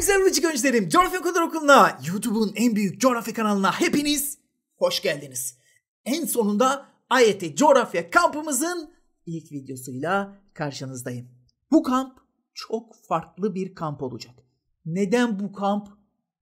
güzel öğrenci öğrencilerim. Coğrafya Kadar Okulu'na, YouTube'un en büyük coğrafya kanalına hepiniz hoş geldiniz. En sonunda AYT Coğrafya kampımızın ilk videosuyla karşınızdayım. Bu kamp çok farklı bir kamp olacak. Neden bu kamp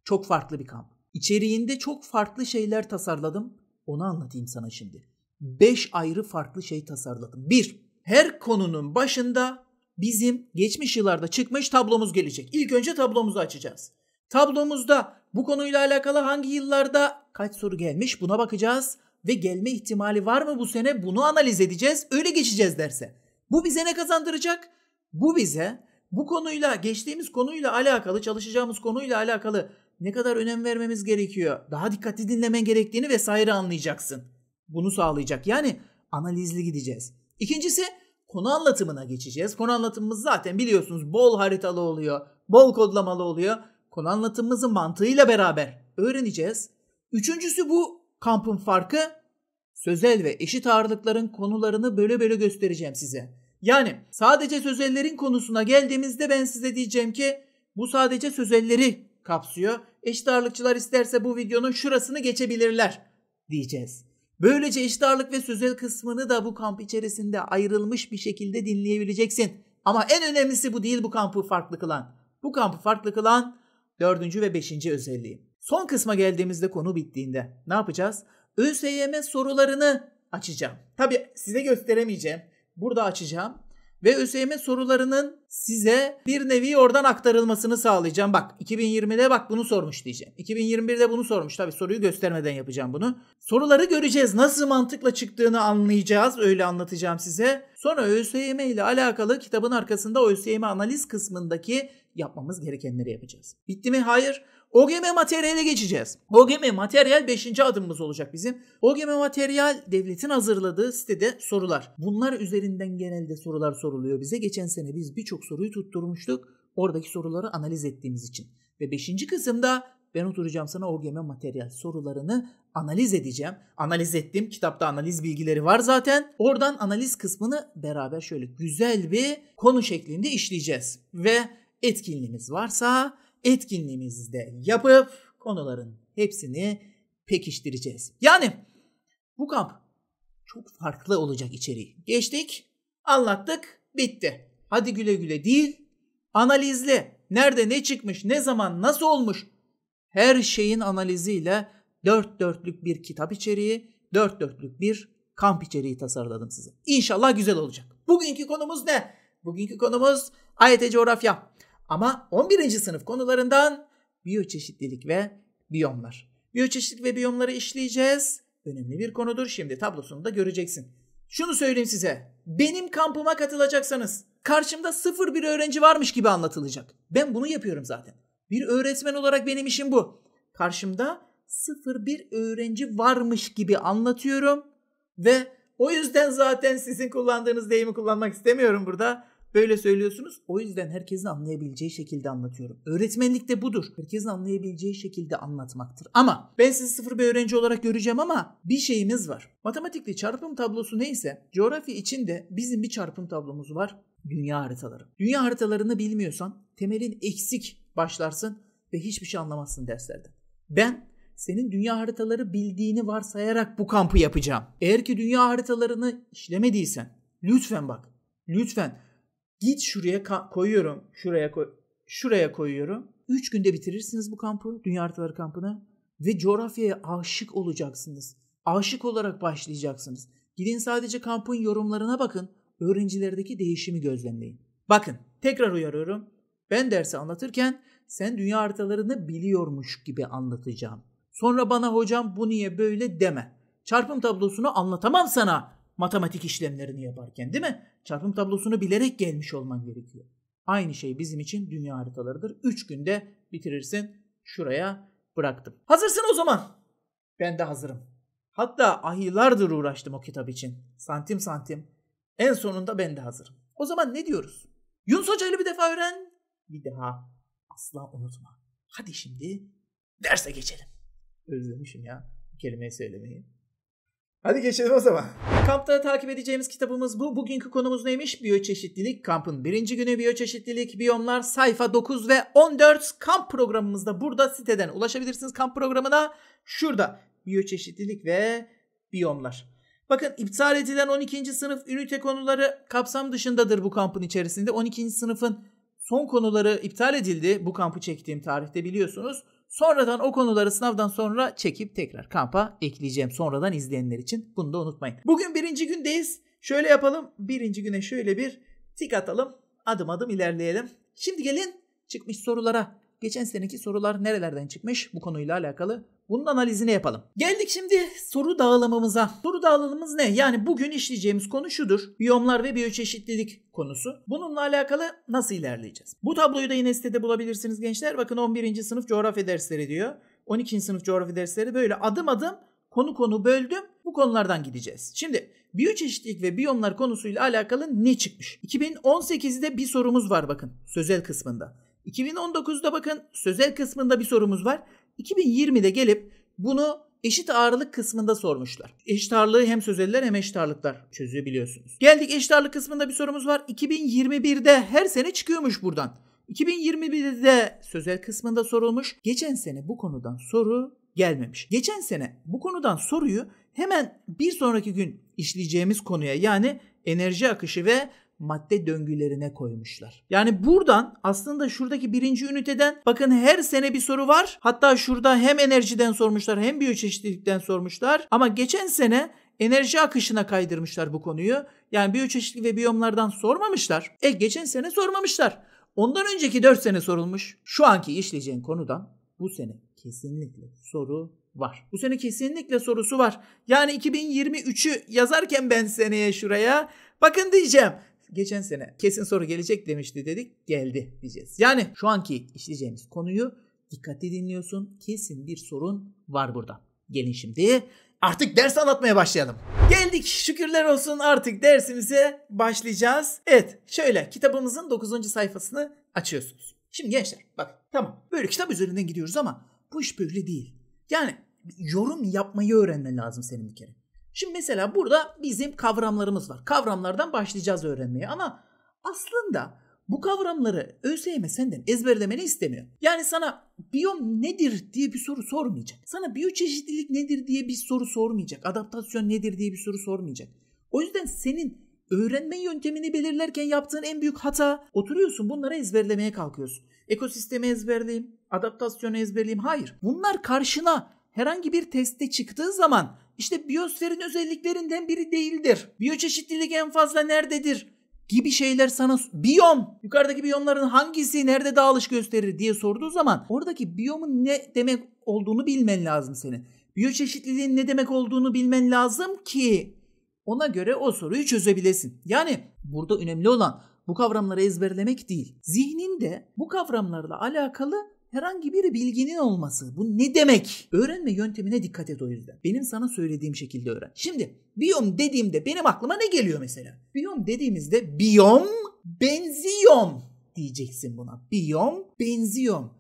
çok farklı bir kamp? İçeriğinde çok farklı şeyler tasarladım. Onu anlatayım sana şimdi. 5 ayrı farklı şey tasarladım. 1. Her konunun başında bizim geçmiş yıllarda çıkmış tablomuz gelecek. İlk önce tablomuzu açacağız. Tablomuzda bu konuyla alakalı hangi yıllarda kaç soru gelmiş buna bakacağız ve gelme ihtimali var mı bu sene bunu analiz edeceğiz. Öyle geçeceğiz derse. Bu bize ne kazandıracak? Bu bize bu konuyla geçtiğimiz konuyla alakalı çalışacağımız konuyla alakalı ne kadar önem vermemiz gerekiyor, daha dikkatli dinlemen gerektiğini vesaire anlayacaksın. Bunu sağlayacak. Yani analizli gideceğiz. İkincisi konu anlatımına geçeceğiz. Konu anlatımımız zaten biliyorsunuz bol haritalı oluyor, bol kodlamalı oluyor. Konu anlatımımızın mantığıyla beraber öğreneceğiz. Üçüncüsü bu kampın farkı sözel ve eşit ağırlıkların konularını böyle böyle göstereceğim size. Yani sadece sözellerin konusuna geldiğimizde ben size diyeceğim ki bu sadece sözelleri kapsıyor. Eşit ağırlıkçılar isterse bu videonun şurasını geçebilirler diyeceğiz. Böylece eşit ağırlık ve sözel kısmını da bu kamp içerisinde ayrılmış bir şekilde dinleyebileceksin. Ama en önemlisi bu değil bu kampı farklı kılan. Bu kampı farklı kılan dördüncü ve beşinci özelliği. Son kısma geldiğimizde konu bittiğinde ne yapacağız? ÖSYM sorularını açacağım. Tabii size gösteremeyeceğim. Burada açacağım ve ÖSYM sorularının size bir nevi oradan aktarılmasını sağlayacağım. Bak 2020'de bak bunu sormuş diyeceğim. 2021'de bunu sormuş. Tabii soruyu göstermeden yapacağım bunu. Soruları göreceğiz. Nasıl mantıkla çıktığını anlayacağız. Öyle anlatacağım size. Sonra ÖSYM ile alakalı kitabın arkasında ÖSYM analiz kısmındaki yapmamız gerekenleri yapacağız. Bitti mi? Hayır. OGM materyale geçeceğiz. OGM materyal 5. adımımız olacak bizim. OGM materyal devletin hazırladığı sitede sorular. Bunlar üzerinden genelde sorular soruluyor bize. Geçen sene biz birçok soruyu tutturmuştuk. Oradaki soruları analiz ettiğimiz için. Ve 5. kısımda ben oturacağım sana OGM materyal sorularını analiz edeceğim. Analiz ettim. Kitapta analiz bilgileri var zaten. Oradan analiz kısmını beraber şöyle güzel bir konu şeklinde işleyeceğiz. Ve etkinliğimiz varsa etkinliğimizde yapıp konuların hepsini pekiştireceğiz. Yani bu kamp çok farklı olacak içeriği. Geçtik, anlattık, bitti. Hadi güle güle değil, analizli. Nerede ne çıkmış, ne zaman, nasıl olmuş? Her şeyin analiziyle dört dörtlük bir kitap içeriği, dört dörtlük bir kamp içeriği tasarladım size. İnşallah güzel olacak. Bugünkü konumuz ne? Bugünkü konumuz AYT coğrafya. Ama 11. sınıf konularından biyoçeşitlilik ve biyomlar. Biyoçeşitlilik ve biyomları işleyeceğiz. Önemli bir konudur. Şimdi tablosunu da göreceksin. Şunu söyleyeyim size. Benim kampıma katılacaksanız karşımda sıfır bir öğrenci varmış gibi anlatılacak. Ben bunu yapıyorum zaten. Bir öğretmen olarak benim işim bu. Karşımda sıfır bir öğrenci varmış gibi anlatıyorum ve o yüzden zaten sizin kullandığınız deyimi kullanmak istemiyorum burada böyle söylüyorsunuz. O yüzden herkesin anlayabileceği şekilde anlatıyorum. Öğretmenlik de budur. Herkesin anlayabileceği şekilde anlatmaktır. Ama ben sizi sıfır bir öğrenci olarak göreceğim ama bir şeyimiz var. Matematikte çarpım tablosu neyse coğrafya için de bizim bir çarpım tablomuz var. Dünya haritaları. Dünya haritalarını bilmiyorsan temelin eksik başlarsın ve hiçbir şey anlamazsın derslerde. Ben senin dünya haritaları bildiğini varsayarak bu kampı yapacağım. Eğer ki dünya haritalarını işlemediysen lütfen bak. Lütfen Git şuraya koyuyorum. Şuraya koy şuraya koyuyorum. 3 günde bitirirsiniz bu kampı, Dünya Haritaları kampını ve coğrafyaya aşık olacaksınız. Aşık olarak başlayacaksınız. Gidin sadece kampın yorumlarına bakın. Öğrencilerdeki değişimi gözlemleyin. Bakın tekrar uyarıyorum. Ben dersi anlatırken sen dünya haritalarını biliyormuş gibi anlatacağım. Sonra bana hocam bu niye böyle deme. Çarpım tablosunu anlatamam sana matematik işlemlerini yaparken değil mi? Çarpım tablosunu bilerek gelmiş olman gerekiyor. Aynı şey bizim için dünya haritalarıdır. 3 günde bitirirsin. Şuraya bıraktım. Hazırsın o zaman. Ben de hazırım. Hatta aylardır uğraştım o kitap için. Santim santim. En sonunda ben de hazırım. O zaman ne diyoruz? Yunus hocayla bir defa öğren. Bir daha asla unutma. Hadi şimdi derse geçelim. Özlemişim ya kelimeyi söylemeyi. Hadi geçelim o zaman. Kampta takip edeceğimiz kitabımız bu. Bugünkü konumuz neymiş? Biyoçeşitlilik. Kampın birinci günü biyoçeşitlilik. Biyomlar sayfa 9 ve 14 kamp programımızda burada siteden ulaşabilirsiniz. Kamp programına şurada biyoçeşitlilik ve biyomlar. Bakın iptal edilen 12. sınıf ünite konuları kapsam dışındadır bu kampın içerisinde. 12. sınıfın son konuları iptal edildi bu kampı çektiğim tarihte biliyorsunuz. Sonradan o konuları sınavdan sonra çekip tekrar kampa ekleyeceğim. Sonradan izleyenler için bunu da unutmayın. Bugün birinci gündeyiz. Şöyle yapalım. Birinci güne şöyle bir tik atalım. Adım adım ilerleyelim. Şimdi gelin çıkmış sorulara. Geçen seneki sorular nerelerden çıkmış bu konuyla alakalı bunun analizini yapalım. Geldik şimdi soru dağılımımıza. Soru dağılımımız ne? Yani bugün işleyeceğimiz konu şudur. Biyomlar ve biyoçeşitlilik konusu. Bununla alakalı nasıl ilerleyeceğiz? Bu tabloyu da yine sitede bulabilirsiniz gençler. Bakın 11. sınıf coğrafya dersleri diyor. 12. sınıf coğrafya dersleri böyle adım adım konu konu böldüm. Bu konulardan gideceğiz. Şimdi biyoçeşitlilik ve biyomlar konusuyla alakalı ne çıkmış? 2018'de bir sorumuz var bakın sözel kısmında. 2019'da bakın sözel kısmında bir sorumuz var. 2020'de gelip bunu eşit ağırlık kısmında sormuşlar. Eşit ağırlığı hem sözeller hem eşit ağırlıklar çözüyor biliyorsunuz. Geldik eşit ağırlık kısmında bir sorumuz var. 2021'de her sene çıkıyormuş buradan. 2021'de sözel kısmında sorulmuş. Geçen sene bu konudan soru gelmemiş. Geçen sene bu konudan soruyu hemen bir sonraki gün işleyeceğimiz konuya yani enerji akışı ve madde döngülerine koymuşlar. Yani buradan aslında şuradaki birinci üniteden bakın her sene bir soru var. Hatta şurada hem enerjiden sormuşlar hem biyoçeşitlilikten sormuşlar. Ama geçen sene enerji akışına kaydırmışlar bu konuyu. Yani biyoçeşitlilik ve biyomlardan sormamışlar. E geçen sene sormamışlar. Ondan önceki 4 sene sorulmuş. Şu anki işleyeceğin konudan bu sene kesinlikle soru var. Bu sene kesinlikle sorusu var. Yani 2023'ü yazarken ben seneye şuraya bakın diyeceğim geçen sene kesin soru gelecek demişti dedik geldi diyeceğiz. Yani şu anki işleyeceğimiz konuyu dikkatli dinliyorsun kesin bir sorun var burada. Gelin şimdi artık ders anlatmaya başlayalım. Geldik şükürler olsun artık dersimize başlayacağız. Evet şöyle kitabımızın 9. sayfasını açıyorsunuz. Şimdi gençler bak tamam böyle kitap üzerinden gidiyoruz ama bu iş böyle değil. Yani yorum yapmayı öğrenmen lazım senin bir kere. Şimdi mesela burada bizim kavramlarımız var. Kavramlardan başlayacağız öğrenmeye ama aslında bu kavramları ÖSYM senden ezberlemeni istemiyor. Yani sana biyom nedir diye bir soru sormayacak. Sana biyoçeşitlilik nedir diye bir soru sormayacak. Adaptasyon nedir diye bir soru sormayacak. O yüzden senin öğrenme yöntemini belirlerken yaptığın en büyük hata oturuyorsun bunları ezberlemeye kalkıyorsun. Ekosistemi ezberleyeyim, adaptasyonu ezberleyeyim. Hayır. Bunlar karşına herhangi bir teste çıktığı zaman işte biyosferin özelliklerinden biri değildir. Biyoçeşitlilik en fazla nerededir? gibi şeyler sana biyom yukarıdaki biyomların hangisi nerede dağılış gösterir diye sorduğu zaman oradaki biyomun ne demek olduğunu bilmen lazım senin. Biyoçeşitliliğin ne demek olduğunu bilmen lazım ki ona göre o soruyu çözebilesin. Yani burada önemli olan bu kavramları ezberlemek değil. Zihninde bu kavramlarla alakalı herhangi bir bilginin olması. Bu ne demek? Öğrenme yöntemine dikkat et o yüzden. Benim sana söylediğim şekilde öğren. Şimdi biyom dediğimde benim aklıma ne geliyor mesela? Biyom dediğimizde biyom benziyom diyeceksin buna. Biyom benziyom.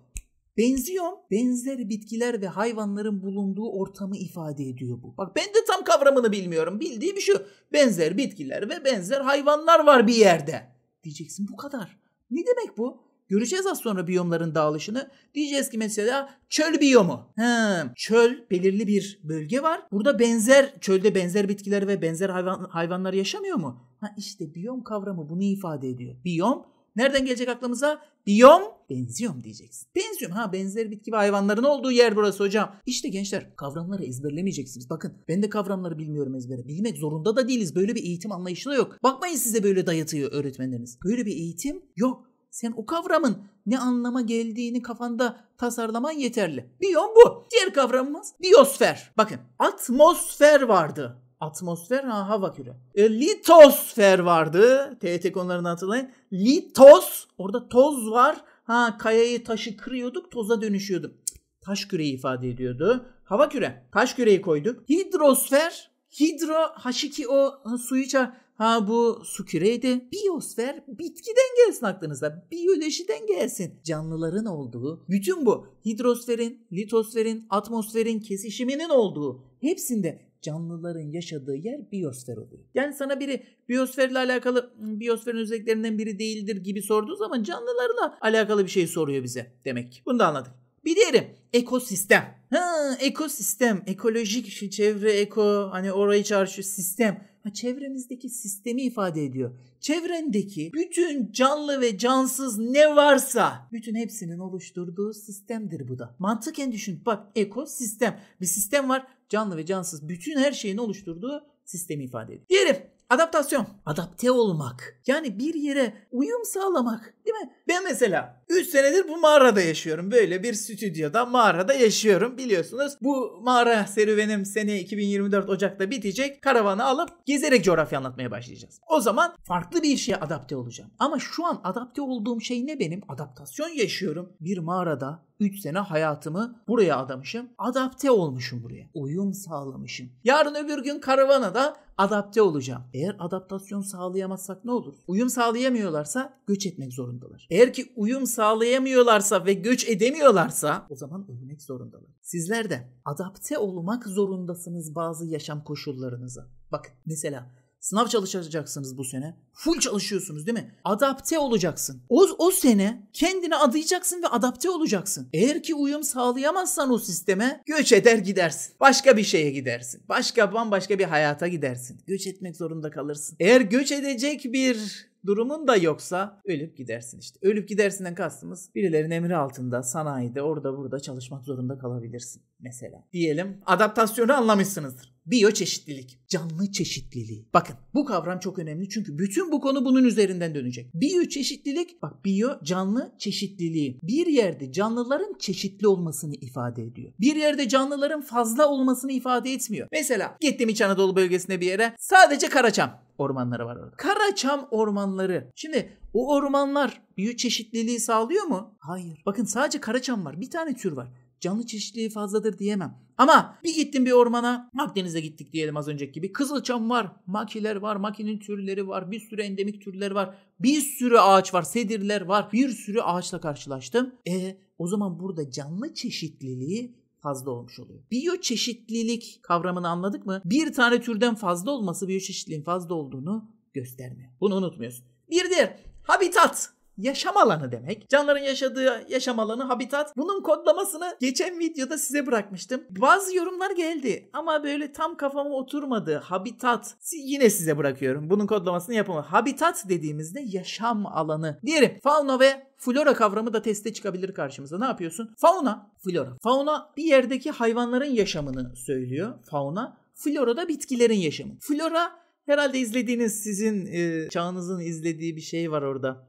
Benziyom, benzer bitkiler ve hayvanların bulunduğu ortamı ifade ediyor bu. Bak ben de tam kavramını bilmiyorum. Bildiğim şu, benzer bitkiler ve benzer hayvanlar var bir yerde. Diyeceksin bu kadar. Ne demek bu? Göreceğiz az sonra biyomların dağılışını. Diyeceğiz ki mesela çöl biyomu. He, çöl belirli bir bölge var. Burada benzer çölde benzer bitkiler ve benzer hayvan, hayvanlar yaşamıyor mu? Ha işte biyom kavramı bunu ifade ediyor. Biyom nereden gelecek aklımıza? Biyom benziyom diyeceksin. Benziyom ha benzer bitki ve hayvanların olduğu yer burası hocam. İşte gençler kavramları ezberlemeyeceksiniz. Bakın ben de kavramları bilmiyorum ezbere. Bilmek zorunda da değiliz. Böyle bir eğitim anlayışı da yok. Bakmayın size böyle dayatıyor öğretmenleriniz. Böyle bir eğitim yok. Sen o kavramın ne anlama geldiğini kafanda tasarlaman yeterli. Biyon bu. Diğer kavramımız biyosfer. Bakın atmosfer vardı. Atmosfer ha, hava küre. E, litosfer vardı. TET konularını hatırlayın. Litos. Orada toz var. Ha kayayı taşı kırıyorduk toza dönüşüyordu. Taş küreyi ifade ediyordu. Hava küre. Taş küreyi koyduk. Hidrosfer. Hidro H2O suyu çağır Ha bu su küreydi. Biyosfer bitkiden gelsin aklınıza. Biyolojiden gelsin. Canlıların olduğu, bütün bu hidrosferin, litosferin, atmosferin kesişiminin olduğu hepsinde canlıların yaşadığı yer biyosfer oluyor. Yani sana biri biyosferle alakalı hmm, biyosferin özelliklerinden biri değildir gibi sorduğu zaman canlılarla alakalı bir şey soruyor bize demek ki. Bunu da anladık. Bir diğeri ekosistem. Ha, ekosistem, ekolojik şey, çevre, eko hani orayı çarşı sistem. Ha, çevremizdeki sistemi ifade ediyor. Çevrendeki bütün canlı ve cansız ne varsa bütün hepsinin oluşturduğu sistemdir bu da. Mantıken düşün bak ekosistem bir sistem var canlı ve cansız bütün her şeyin oluşturduğu sistemi ifade ediyor. Diyelim Adaptasyon. Adapte olmak. Yani bir yere uyum sağlamak. Değil mi? Ben mesela 3 senedir bu mağarada yaşıyorum. Böyle bir stüdyoda mağarada yaşıyorum biliyorsunuz. Bu mağara serüvenim sene 2024 Ocak'ta bitecek. Karavanı alıp gezerek coğrafya anlatmaya başlayacağız. O zaman farklı bir şeye adapte olacağım. Ama şu an adapte olduğum şey ne benim? Adaptasyon yaşıyorum. Bir mağarada 3 sene hayatımı buraya adamışım. Adapte olmuşum buraya. Uyum sağlamışım. Yarın öbür gün karavana da adapte olacağım. Eğer adaptasyon sağlayamazsak ne olur? Uyum sağlayamıyorlarsa göç etmek zorundalar. Eğer ki uyum sağlayamıyorlarsa ve göç edemiyorlarsa o zaman ölmek zorundalar. Sizler de adapte olmak zorundasınız bazı yaşam koşullarınıza. Bakın mesela Sınav çalışacaksınız bu sene. Full çalışıyorsunuz değil mi? Adapte olacaksın. O, o sene kendini adayacaksın ve adapte olacaksın. Eğer ki uyum sağlayamazsan o sisteme göç eder gidersin. Başka bir şeye gidersin. Başka bambaşka bir hayata gidersin. Göç etmek zorunda kalırsın. Eğer göç edecek bir durumun da yoksa ölüp gidersin işte. Ölüp gidersinden kastımız birilerinin emri altında sanayide orada burada çalışmak zorunda kalabilirsin mesela. Diyelim adaptasyonu anlamışsınızdır. çeşitlilik, canlı çeşitliliği. Bakın bu kavram çok önemli çünkü bütün bu konu bunun üzerinden dönecek. çeşitlilik, bak biyo canlı çeşitliliği. Bir yerde canlıların çeşitli olmasını ifade ediyor. Bir yerde canlıların fazla olmasını ifade etmiyor. Mesela gittim İç Anadolu bölgesine bir yere sadece karaçam ormanları var orada. Karaçam ormanları. Şimdi o ormanlar çeşitliliği sağlıyor mu? Hayır. Bakın sadece karaçam var. Bir tane tür var canlı çeşitliliği fazladır diyemem. Ama bir gittim bir ormana Akdeniz'e gittik diyelim az önceki gibi. Kızılçam var, makiler var, makinin türleri var, bir sürü endemik türler var. Bir sürü ağaç var, sedirler var. Bir sürü ağaçla karşılaştım. E o zaman burada canlı çeşitliliği fazla olmuş oluyor. Biyoçeşitlilik kavramını anladık mı? Bir tane türden fazla olması biyoçeşitliliğin fazla olduğunu göstermiyor. Bunu unutmuyoruz. Bir diğer habitat yaşam alanı demek. Canlıların yaşadığı yaşam alanı habitat. Bunun kodlamasını geçen videoda size bırakmıştım. Bazı yorumlar geldi ama böyle tam kafama oturmadı. Habitat yine size bırakıyorum. Bunun kodlamasını yapamadım. Habitat dediğimizde yaşam alanı. Diyelim fauna ve flora kavramı da teste çıkabilir karşımıza. Ne yapıyorsun? Fauna, flora. Fauna bir yerdeki hayvanların yaşamını söylüyor. Fauna, flora da bitkilerin yaşamı. Flora Herhalde izlediğiniz sizin e, çağınızın izlediği bir şey var orada.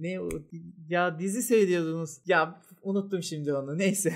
Ne o? Ya dizi söylüyordunuz. Ya unuttum şimdi onu. Neyse.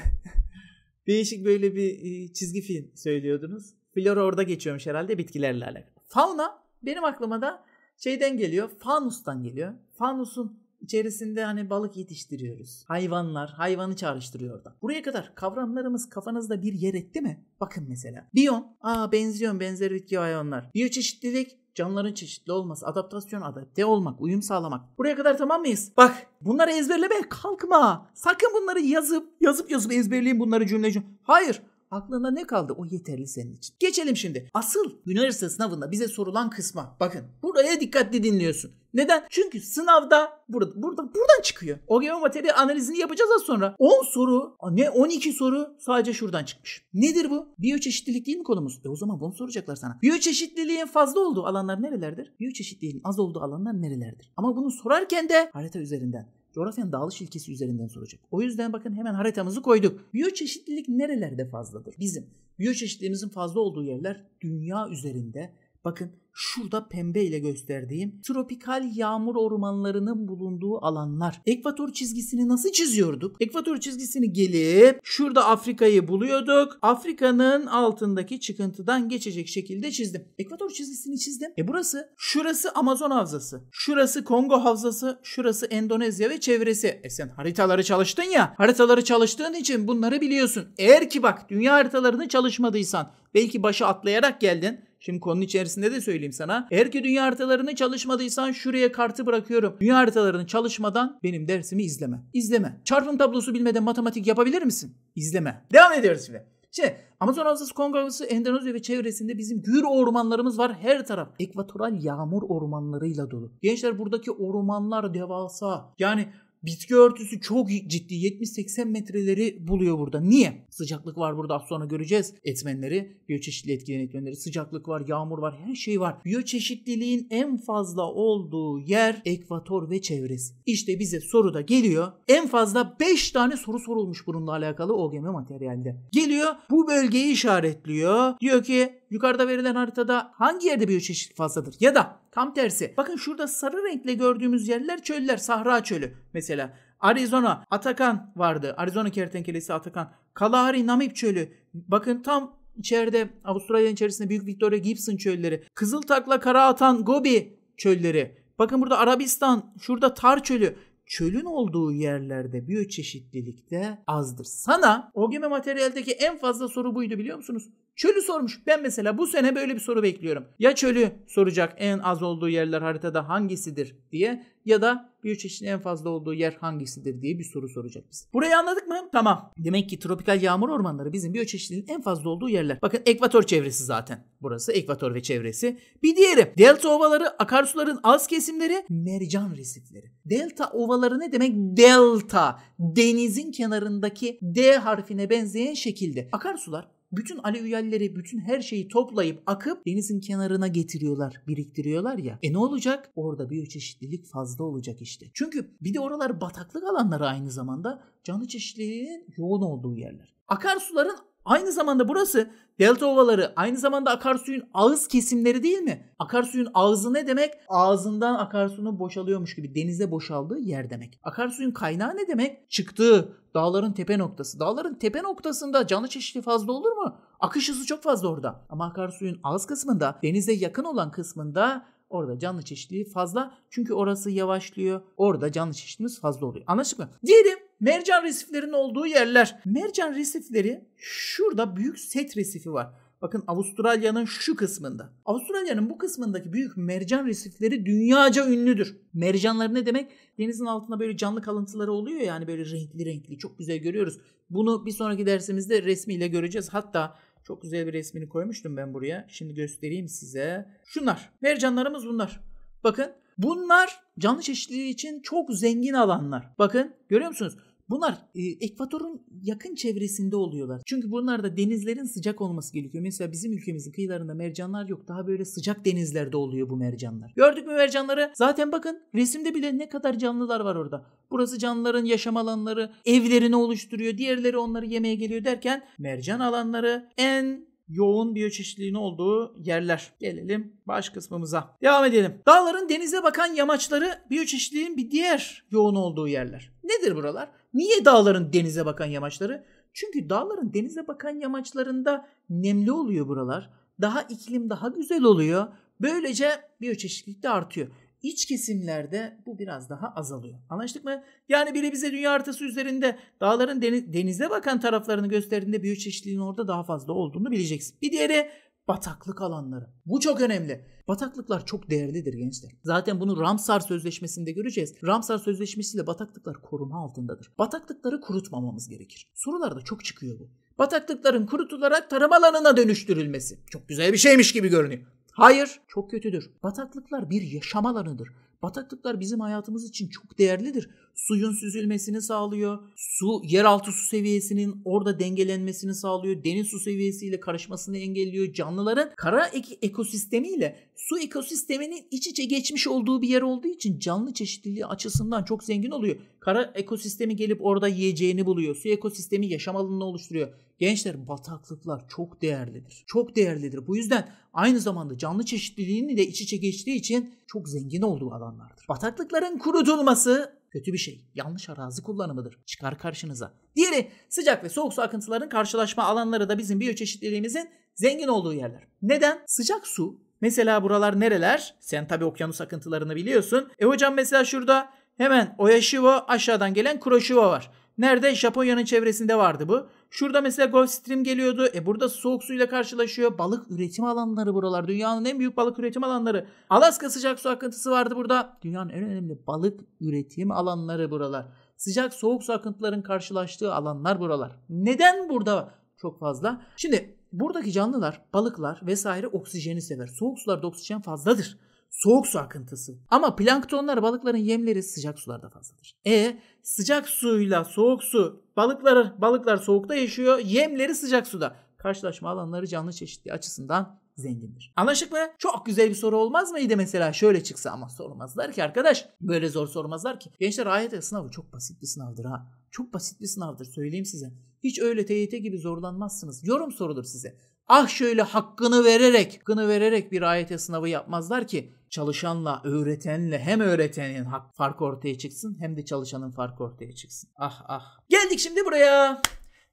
Değişik böyle bir e, çizgi film söylüyordunuz. Flora orada geçiyormuş herhalde bitkilerle alakalı. Fauna benim aklıma da şeyden geliyor. Fanus'tan geliyor. Fanus'un içerisinde hani balık yetiştiriyoruz. Hayvanlar, hayvanı çağrıştırıyor orada. Buraya kadar kavramlarımız kafanızda bir yer etti mi? Bakın mesela. Biyon, aa benziyor benzeri bitki hayvanlar. Biyoçeşitlilik, canlıların çeşitli olması, adaptasyon, adapte olmak, uyum sağlamak. Buraya kadar tamam mıyız? Bak bunları ezberleme kalkma. Sakın bunları yazıp yazıp yazıp ezberleyin bunları cümle cümle. Hayır Aklında ne kaldı o yeterli senin için. Geçelim şimdi. Asıl üniversite sınavında bize sorulan kısma. Bakın buraya dikkatli dinliyorsun. Neden? Çünkü sınavda burada, burada buradan çıkıyor. O geometri analizini yapacağız az sonra. 10 soru, ne 12 soru sadece şuradan çıkmış. Nedir bu? Biyoçeşitlilik değil mi konumuz? E o zaman bunu soracaklar sana. Biyoçeşitliliğin fazla olduğu alanlar nerelerdir? Biyoçeşitliliğin az olduğu alanlar nerelerdir? Ama bunu sorarken de harita üzerinden coğrafyanın dağılış ilkesi üzerinden soracak. O yüzden bakın hemen haritamızı koyduk. Biyoçeşitlilik nerelerde fazladır? Bizim biyoçeşitliğimizin fazla olduğu yerler dünya üzerinde Bakın şurada pembe ile gösterdiğim tropikal yağmur ormanlarının bulunduğu alanlar. Ekvator çizgisini nasıl çiziyorduk? Ekvator çizgisini gelip şurada Afrika'yı buluyorduk. Afrika'nın altındaki çıkıntıdan geçecek şekilde çizdim. Ekvator çizgisini çizdim. E burası, şurası Amazon havzası. Şurası Kongo havzası, şurası Endonezya ve çevresi. E sen haritaları çalıştın ya. Haritaları çalıştığın için bunları biliyorsun. Eğer ki bak dünya haritalarını çalışmadıysan belki başa atlayarak geldin Şimdi konunun içerisinde de söyleyeyim sana. Eğer ki dünya haritalarını çalışmadıysan şuraya kartı bırakıyorum. Dünya haritalarını çalışmadan benim dersimi izleme. İzleme. Çarpım tablosu bilmeden matematik yapabilir misin? İzleme. Devam ediyoruz şimdi. Şimdi Amazon Havzası Kongresi, Endonezya ve çevresinde bizim gür ormanlarımız var her taraf. Ekvatoral yağmur ormanlarıyla dolu. Gençler buradaki ormanlar devasa. Yani Bitki örtüsü çok ciddi 70-80 metreleri buluyor burada. Niye? Sıcaklık var burada az sonra göreceğiz etmenleri. Biyoçeşitli etkileyen etmenleri. Sıcaklık var, yağmur var, her şey var. Biyoçeşitliliğin en fazla olduğu yer ekvator ve çevresi. İşte bize soru da geliyor. En fazla 5 tane soru sorulmuş bununla alakalı OGM materyalde. Geliyor bu bölgeyi işaretliyor. Diyor ki yukarıda verilen haritada hangi yerde biyoçeşitlilik fazladır? Ya da Tam tersi. Bakın şurada sarı renkle gördüğümüz yerler çöller. Sahra çölü mesela. Arizona, Atakan vardı. Arizona kertenkelesi Atakan. Kalahari, Namib çölü. Bakın tam içeride Avustralya içerisinde Büyük Victoria Gibson çölleri. Kızıltakla Karaatan, Gobi çölleri. Bakın burada Arabistan, şurada Tar çölü çölün olduğu yerlerde biyoçeşitlilik de azdır. Sana OGM materyaldeki en fazla soru buydu biliyor musunuz? Çölü sormuş. Ben mesela bu sene böyle bir soru bekliyorum. Ya çölü soracak en az olduğu yerler haritada hangisidir diye ya da biyoçeşitin en fazla olduğu yer hangisidir diye bir soru soracak biz. Burayı anladık mı? Tamam. Demek ki tropikal yağmur ormanları bizim biyoçeşitliğin en fazla olduğu yerler. Bakın ekvator çevresi zaten. Burası ekvator ve çevresi. Bir diğeri delta ovaları, akarsuların az kesimleri, mercan resifleri. Delta ovaları ne demek? Delta. Denizin kenarındaki D harfine benzeyen şekilde. Akarsular bütün alüvyalleri, bütün her şeyi toplayıp akıp denizin kenarına getiriyorlar, biriktiriyorlar ya. E ne olacak? Orada bir çeşitlilik fazla olacak işte. Çünkü bir de oralar bataklık alanları aynı zamanda canlı çeşitliliğinin yoğun olduğu yerler. Akarsuların Aynı zamanda burası delta ovaları aynı zamanda akarsuyun ağız kesimleri değil mi? Akarsuyun ağzı ne demek? Ağzından akarsuyun boşalıyormuş gibi denize boşaldığı yer demek. Akarsuyun kaynağı ne demek? Çıktığı dağların tepe noktası. Dağların tepe noktasında canlı çeşitli fazla olur mu? Akış hızı çok fazla orada. Ama akarsuyun ağız kısmında denize yakın olan kısmında Orada canlı çeşitliliği fazla çünkü orası yavaşlıyor. Orada canlı çeşitimiz fazla oluyor. Anlaştık mı? Diyelim Mercan resiflerinin olduğu yerler. Mercan resifleri şurada büyük set resifi var. Bakın Avustralya'nın şu kısmında. Avustralya'nın bu kısmındaki büyük mercan resifleri dünyaca ünlüdür. Mercanlar ne demek? Denizin altında böyle canlı kalıntıları oluyor yani böyle renkli renkli çok güzel görüyoruz. Bunu bir sonraki dersimizde resmiyle göreceğiz. Hatta çok güzel bir resmini koymuştum ben buraya. Şimdi göstereyim size. Şunlar. Mercanlarımız bunlar. Bakın bunlar canlı çeşitliliği için çok zengin alanlar. Bakın görüyor musunuz? Bunlar e, ekvatorun yakın çevresinde oluyorlar. Çünkü bunlar da denizlerin sıcak olması gerekiyor. Mesela bizim ülkemizin kıyılarında mercanlar yok. Daha böyle sıcak denizlerde oluyor bu mercanlar. Gördük mü mercanları? Zaten bakın resimde bile ne kadar canlılar var orada. Burası canlıların yaşam alanları, evlerini oluşturuyor. Diğerleri onları yemeye geliyor derken mercan alanları en yoğun biyoçeşitliğin olduğu yerler. Gelelim baş kısmımıza. Devam edelim. Dağların denize bakan yamaçları biyoçeşitliğin bir diğer yoğun olduğu yerler. Nedir buralar? Niye dağların denize bakan yamaçları? Çünkü dağların denize bakan yamaçlarında nemli oluyor buralar. Daha iklim daha güzel oluyor. Böylece biyoçeşitlilik de artıyor. İç kesimlerde bu biraz daha azalıyor. Anlaştık mı? Yani biri bize dünya haritası üzerinde dağların denize bakan taraflarını gösterdiğinde biyoçeşitliliğin orada daha fazla olduğunu bileceksin. Bir diğeri bataklık alanları. Bu çok önemli. Bataklıklar çok değerlidir gençler. Zaten bunu Ramsar Sözleşmesi'nde göreceğiz. Ramsar Sözleşmesi'yle bataklıklar koruma altındadır. Bataklıkları kurutmamamız gerekir. Sorularda çok çıkıyor bu. Bataklıkların kurutularak tarım alanına dönüştürülmesi. Çok güzel bir şeymiş gibi görünüyor. Hayır, çok kötüdür. Bataklıklar bir yaşam alanıdır. Bataklıklar bizim hayatımız için çok değerlidir suyun süzülmesini sağlıyor. Su yeraltı su seviyesinin orada dengelenmesini sağlıyor. Deniz su seviyesiyle karışmasını engelliyor. Canlıların kara ek- ekosistemiyle su ekosisteminin iç içe geçmiş olduğu bir yer olduğu için canlı çeşitliliği açısından çok zengin oluyor. Kara ekosistemi gelip orada yiyeceğini buluyor. Su ekosistemi yaşam alanını oluşturuyor. Gençler bataklıklar çok değerlidir. Çok değerlidir. Bu yüzden aynı zamanda canlı çeşitliliğini de iç içe geçtiği için çok zengin olduğu alanlardır. Bataklıkların kurutulması kötü bir şey. Yanlış arazi kullanımıdır. Çıkar karşınıza. Diğeri sıcak ve soğuk su akıntılarının karşılaşma alanları da bizim biyoçeşitliliğimizin zengin olduğu yerler. Neden? Sıcak su mesela buralar nereler? Sen tabi okyanus akıntılarını biliyorsun. E hocam mesela şurada hemen Oyashiva aşağıdan gelen Kuroshima var. Nerede? Japonya'nın çevresinde vardı bu. Şurada mesela Gulf Stream geliyordu. E burada soğuk suyla karşılaşıyor. Balık üretim alanları buralar. Dünyanın en büyük balık üretim alanları. Alaska sıcak su akıntısı vardı burada. Dünyanın en önemli balık üretim alanları buralar. Sıcak soğuk su akıntıların karşılaştığı alanlar buralar. Neden burada çok fazla? Şimdi buradaki canlılar, balıklar vesaire oksijeni sever. Soğuk sularda oksijen fazladır soğuk su akıntısı. Ama planktonlar balıkların yemleri sıcak sularda fazladır. E sıcak suyla soğuk su balıklar, balıklar soğukta yaşıyor, yemleri sıcak suda. Karşılaşma alanları canlı çeşitliği açısından zengindir. Anlaşık mı? Çok güzel bir soru olmaz mıydı mesela şöyle çıksa ama sormazlar ki arkadaş. Böyle zor sormazlar ki. Gençler AYT sınavı çok basit bir sınavdır ha. Çok basit bir sınavdır söyleyeyim size. Hiç öyle TYT gibi zorlanmazsınız. Yorum sorulur size. Ah şöyle hakkını vererek, hakkını vererek bir AYT sınavı yapmazlar ki çalışanla, öğretenle hem öğretenin hak farkı ortaya çıksın hem de çalışanın fark ortaya çıksın. Ah ah. Geldik şimdi buraya.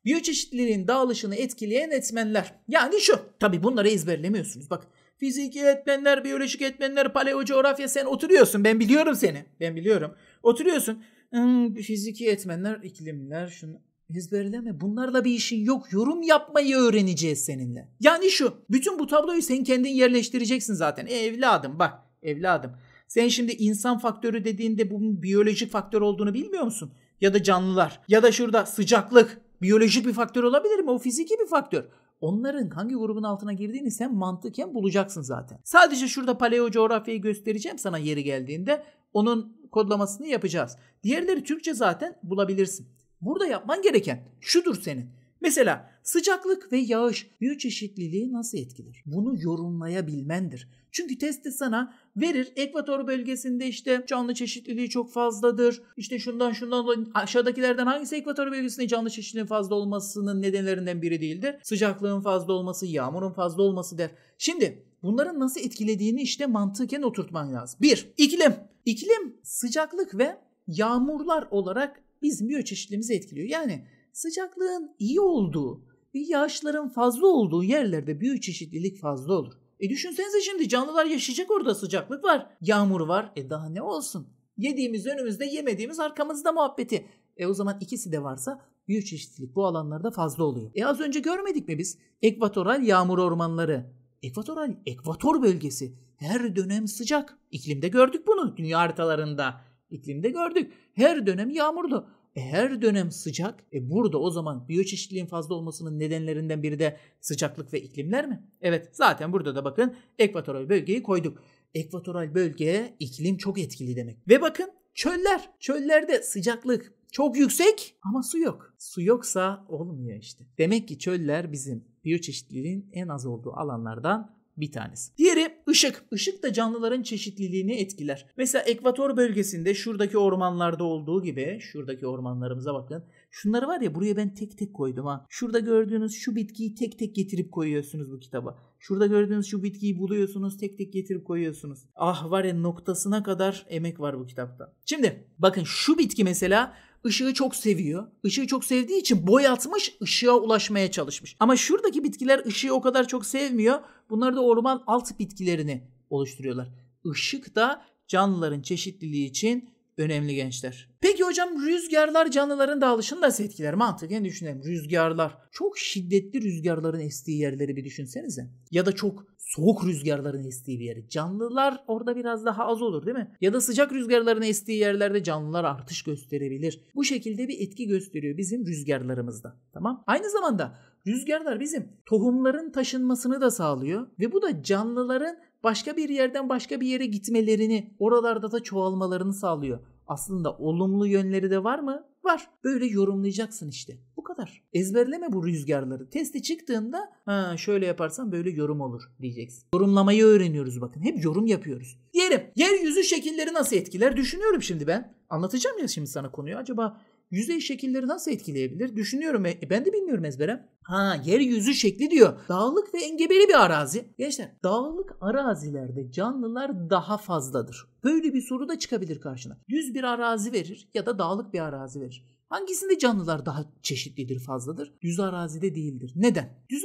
Biyoçeşitliliğin dağılışını etkileyen etmenler. Yani şu. Tabii bunları ezberlemiyorsunuz. Bak fiziki etmenler, biyolojik etmenler, paleo coğrafya sen oturuyorsun. Ben biliyorum seni. Ben biliyorum. Oturuyorsun. Hmm, fiziki etmenler, iklimler, şunu. Ezberleme. Bunlarla bir işin yok. Yorum yapmayı öğreneceğiz seninle. Yani şu. Bütün bu tabloyu sen kendin yerleştireceksin zaten. E, evladım bak. Evladım. Sen şimdi insan faktörü dediğinde bunun biyolojik faktör olduğunu bilmiyor musun? Ya da canlılar. Ya da şurada sıcaklık. Biyolojik bir faktör olabilir mi? O fiziki bir faktör. Onların hangi grubun altına girdiğini sen mantıken bulacaksın zaten. Sadece şurada paleo coğrafyayı göstereceğim sana yeri geldiğinde. Onun kodlamasını yapacağız. Diğerleri Türkçe zaten bulabilirsin. Burada yapman gereken şudur senin. Mesela sıcaklık ve yağış biyoçeşitliliği nasıl etkiler? Bunu yorumlayabilmendir. Çünkü testi sana verir. Ekvator bölgesinde işte canlı çeşitliliği çok fazladır. İşte şundan şundan aşağıdakilerden hangisi ekvator bölgesinde canlı çeşitliliğin fazla olmasının nedenlerinden biri değildir? Sıcaklığın fazla olması, yağmurun fazla olması der. Şimdi bunların nasıl etkilediğini işte mantıken oturtman lazım. Bir, iklim. İklim sıcaklık ve yağmurlar olarak bizim biyoçeşitliğimizi etkiliyor. Yani sıcaklığın iyi olduğu ve yağışların fazla olduğu yerlerde biyoçeşitlilik fazla olur. E düşünsenize şimdi canlılar yaşayacak orada sıcaklık var, yağmur var. E daha ne olsun? Yediğimiz önümüzde, yemediğimiz arkamızda muhabbeti. E o zaman ikisi de varsa biyoçeşitlilik bu alanlarda fazla oluyor. E az önce görmedik mi biz? Ekvatoral yağmur ormanları. Ekvatoral, ekvator bölgesi. Her dönem sıcak. İklimde gördük bunu dünya haritalarında iklimde gördük. Her dönem yağmurlu. E her dönem sıcak. E burada o zaman biyoçeşitliğin fazla olmasının nedenlerinden biri de sıcaklık ve iklimler mi? Evet zaten burada da bakın ekvatoral bölgeyi koyduk. Ekvatoral bölgeye iklim çok etkili demek. Ve bakın çöller. Çöllerde sıcaklık çok yüksek ama su yok. Su yoksa olmuyor işte. Demek ki çöller bizim biyoçeşitliliğin en az olduğu alanlardan bir tanesi. Diğeri Işık. Işık da canlıların çeşitliliğini etkiler. Mesela ekvator bölgesinde şuradaki ormanlarda olduğu gibi şuradaki ormanlarımıza bakın. Şunları var ya buraya ben tek tek koydum ha. Şurada gördüğünüz şu bitkiyi tek tek getirip koyuyorsunuz bu kitaba. Şurada gördüğünüz şu bitkiyi buluyorsunuz tek tek getirip koyuyorsunuz. Ah var ya noktasına kadar emek var bu kitapta. Şimdi bakın şu bitki mesela ışığı çok seviyor. Işığı çok sevdiği için boy atmış, ışığa ulaşmaya çalışmış. Ama şuradaki bitkiler ışığı o kadar çok sevmiyor. Bunlar da orman alt bitkilerini oluşturuyorlar. Işık da canlıların çeşitliliği için önemli gençler. Peki hocam rüzgarlar canlıların dağılışını nasıl etkiler? Mantıken düşünelim rüzgarlar. Çok şiddetli rüzgarların estiği yerleri bir düşünsenize. Ya da çok soğuk rüzgarların estiği bir yeri. Canlılar orada biraz daha az olur değil mi? Ya da sıcak rüzgarların estiği yerlerde canlılar artış gösterebilir. Bu şekilde bir etki gösteriyor bizim rüzgarlarımızda. Tamam? Aynı zamanda Rüzgarlar bizim tohumların taşınmasını da sağlıyor ve bu da canlıların başka bir yerden başka bir yere gitmelerini, oralarda da çoğalmalarını sağlıyor. Aslında olumlu yönleri de var mı? Var. Böyle yorumlayacaksın işte. Bu kadar. Ezberleme bu rüzgarları. Testi çıktığında ha, şöyle yaparsan böyle yorum olur diyeceksin. Yorumlamayı öğreniyoruz bakın. Hep yorum yapıyoruz. Diyelim yeryüzü şekilleri nasıl etkiler düşünüyorum şimdi ben. Anlatacağım ya şimdi sana konuyu. Acaba yüzey şekilleri nasıl etkileyebilir? Düşünüyorum e, ben de bilmiyorum ezberem. Ha yeryüzü şekli diyor. Dağlık ve engebeli bir arazi. Gençler dağlık arazilerde canlılar daha fazladır. Böyle bir soru da çıkabilir karşına. Düz bir arazi verir ya da dağlık bir arazi verir. Hangisinde canlılar daha çeşitlidir, fazladır? Düz arazide değildir. Neden? Düz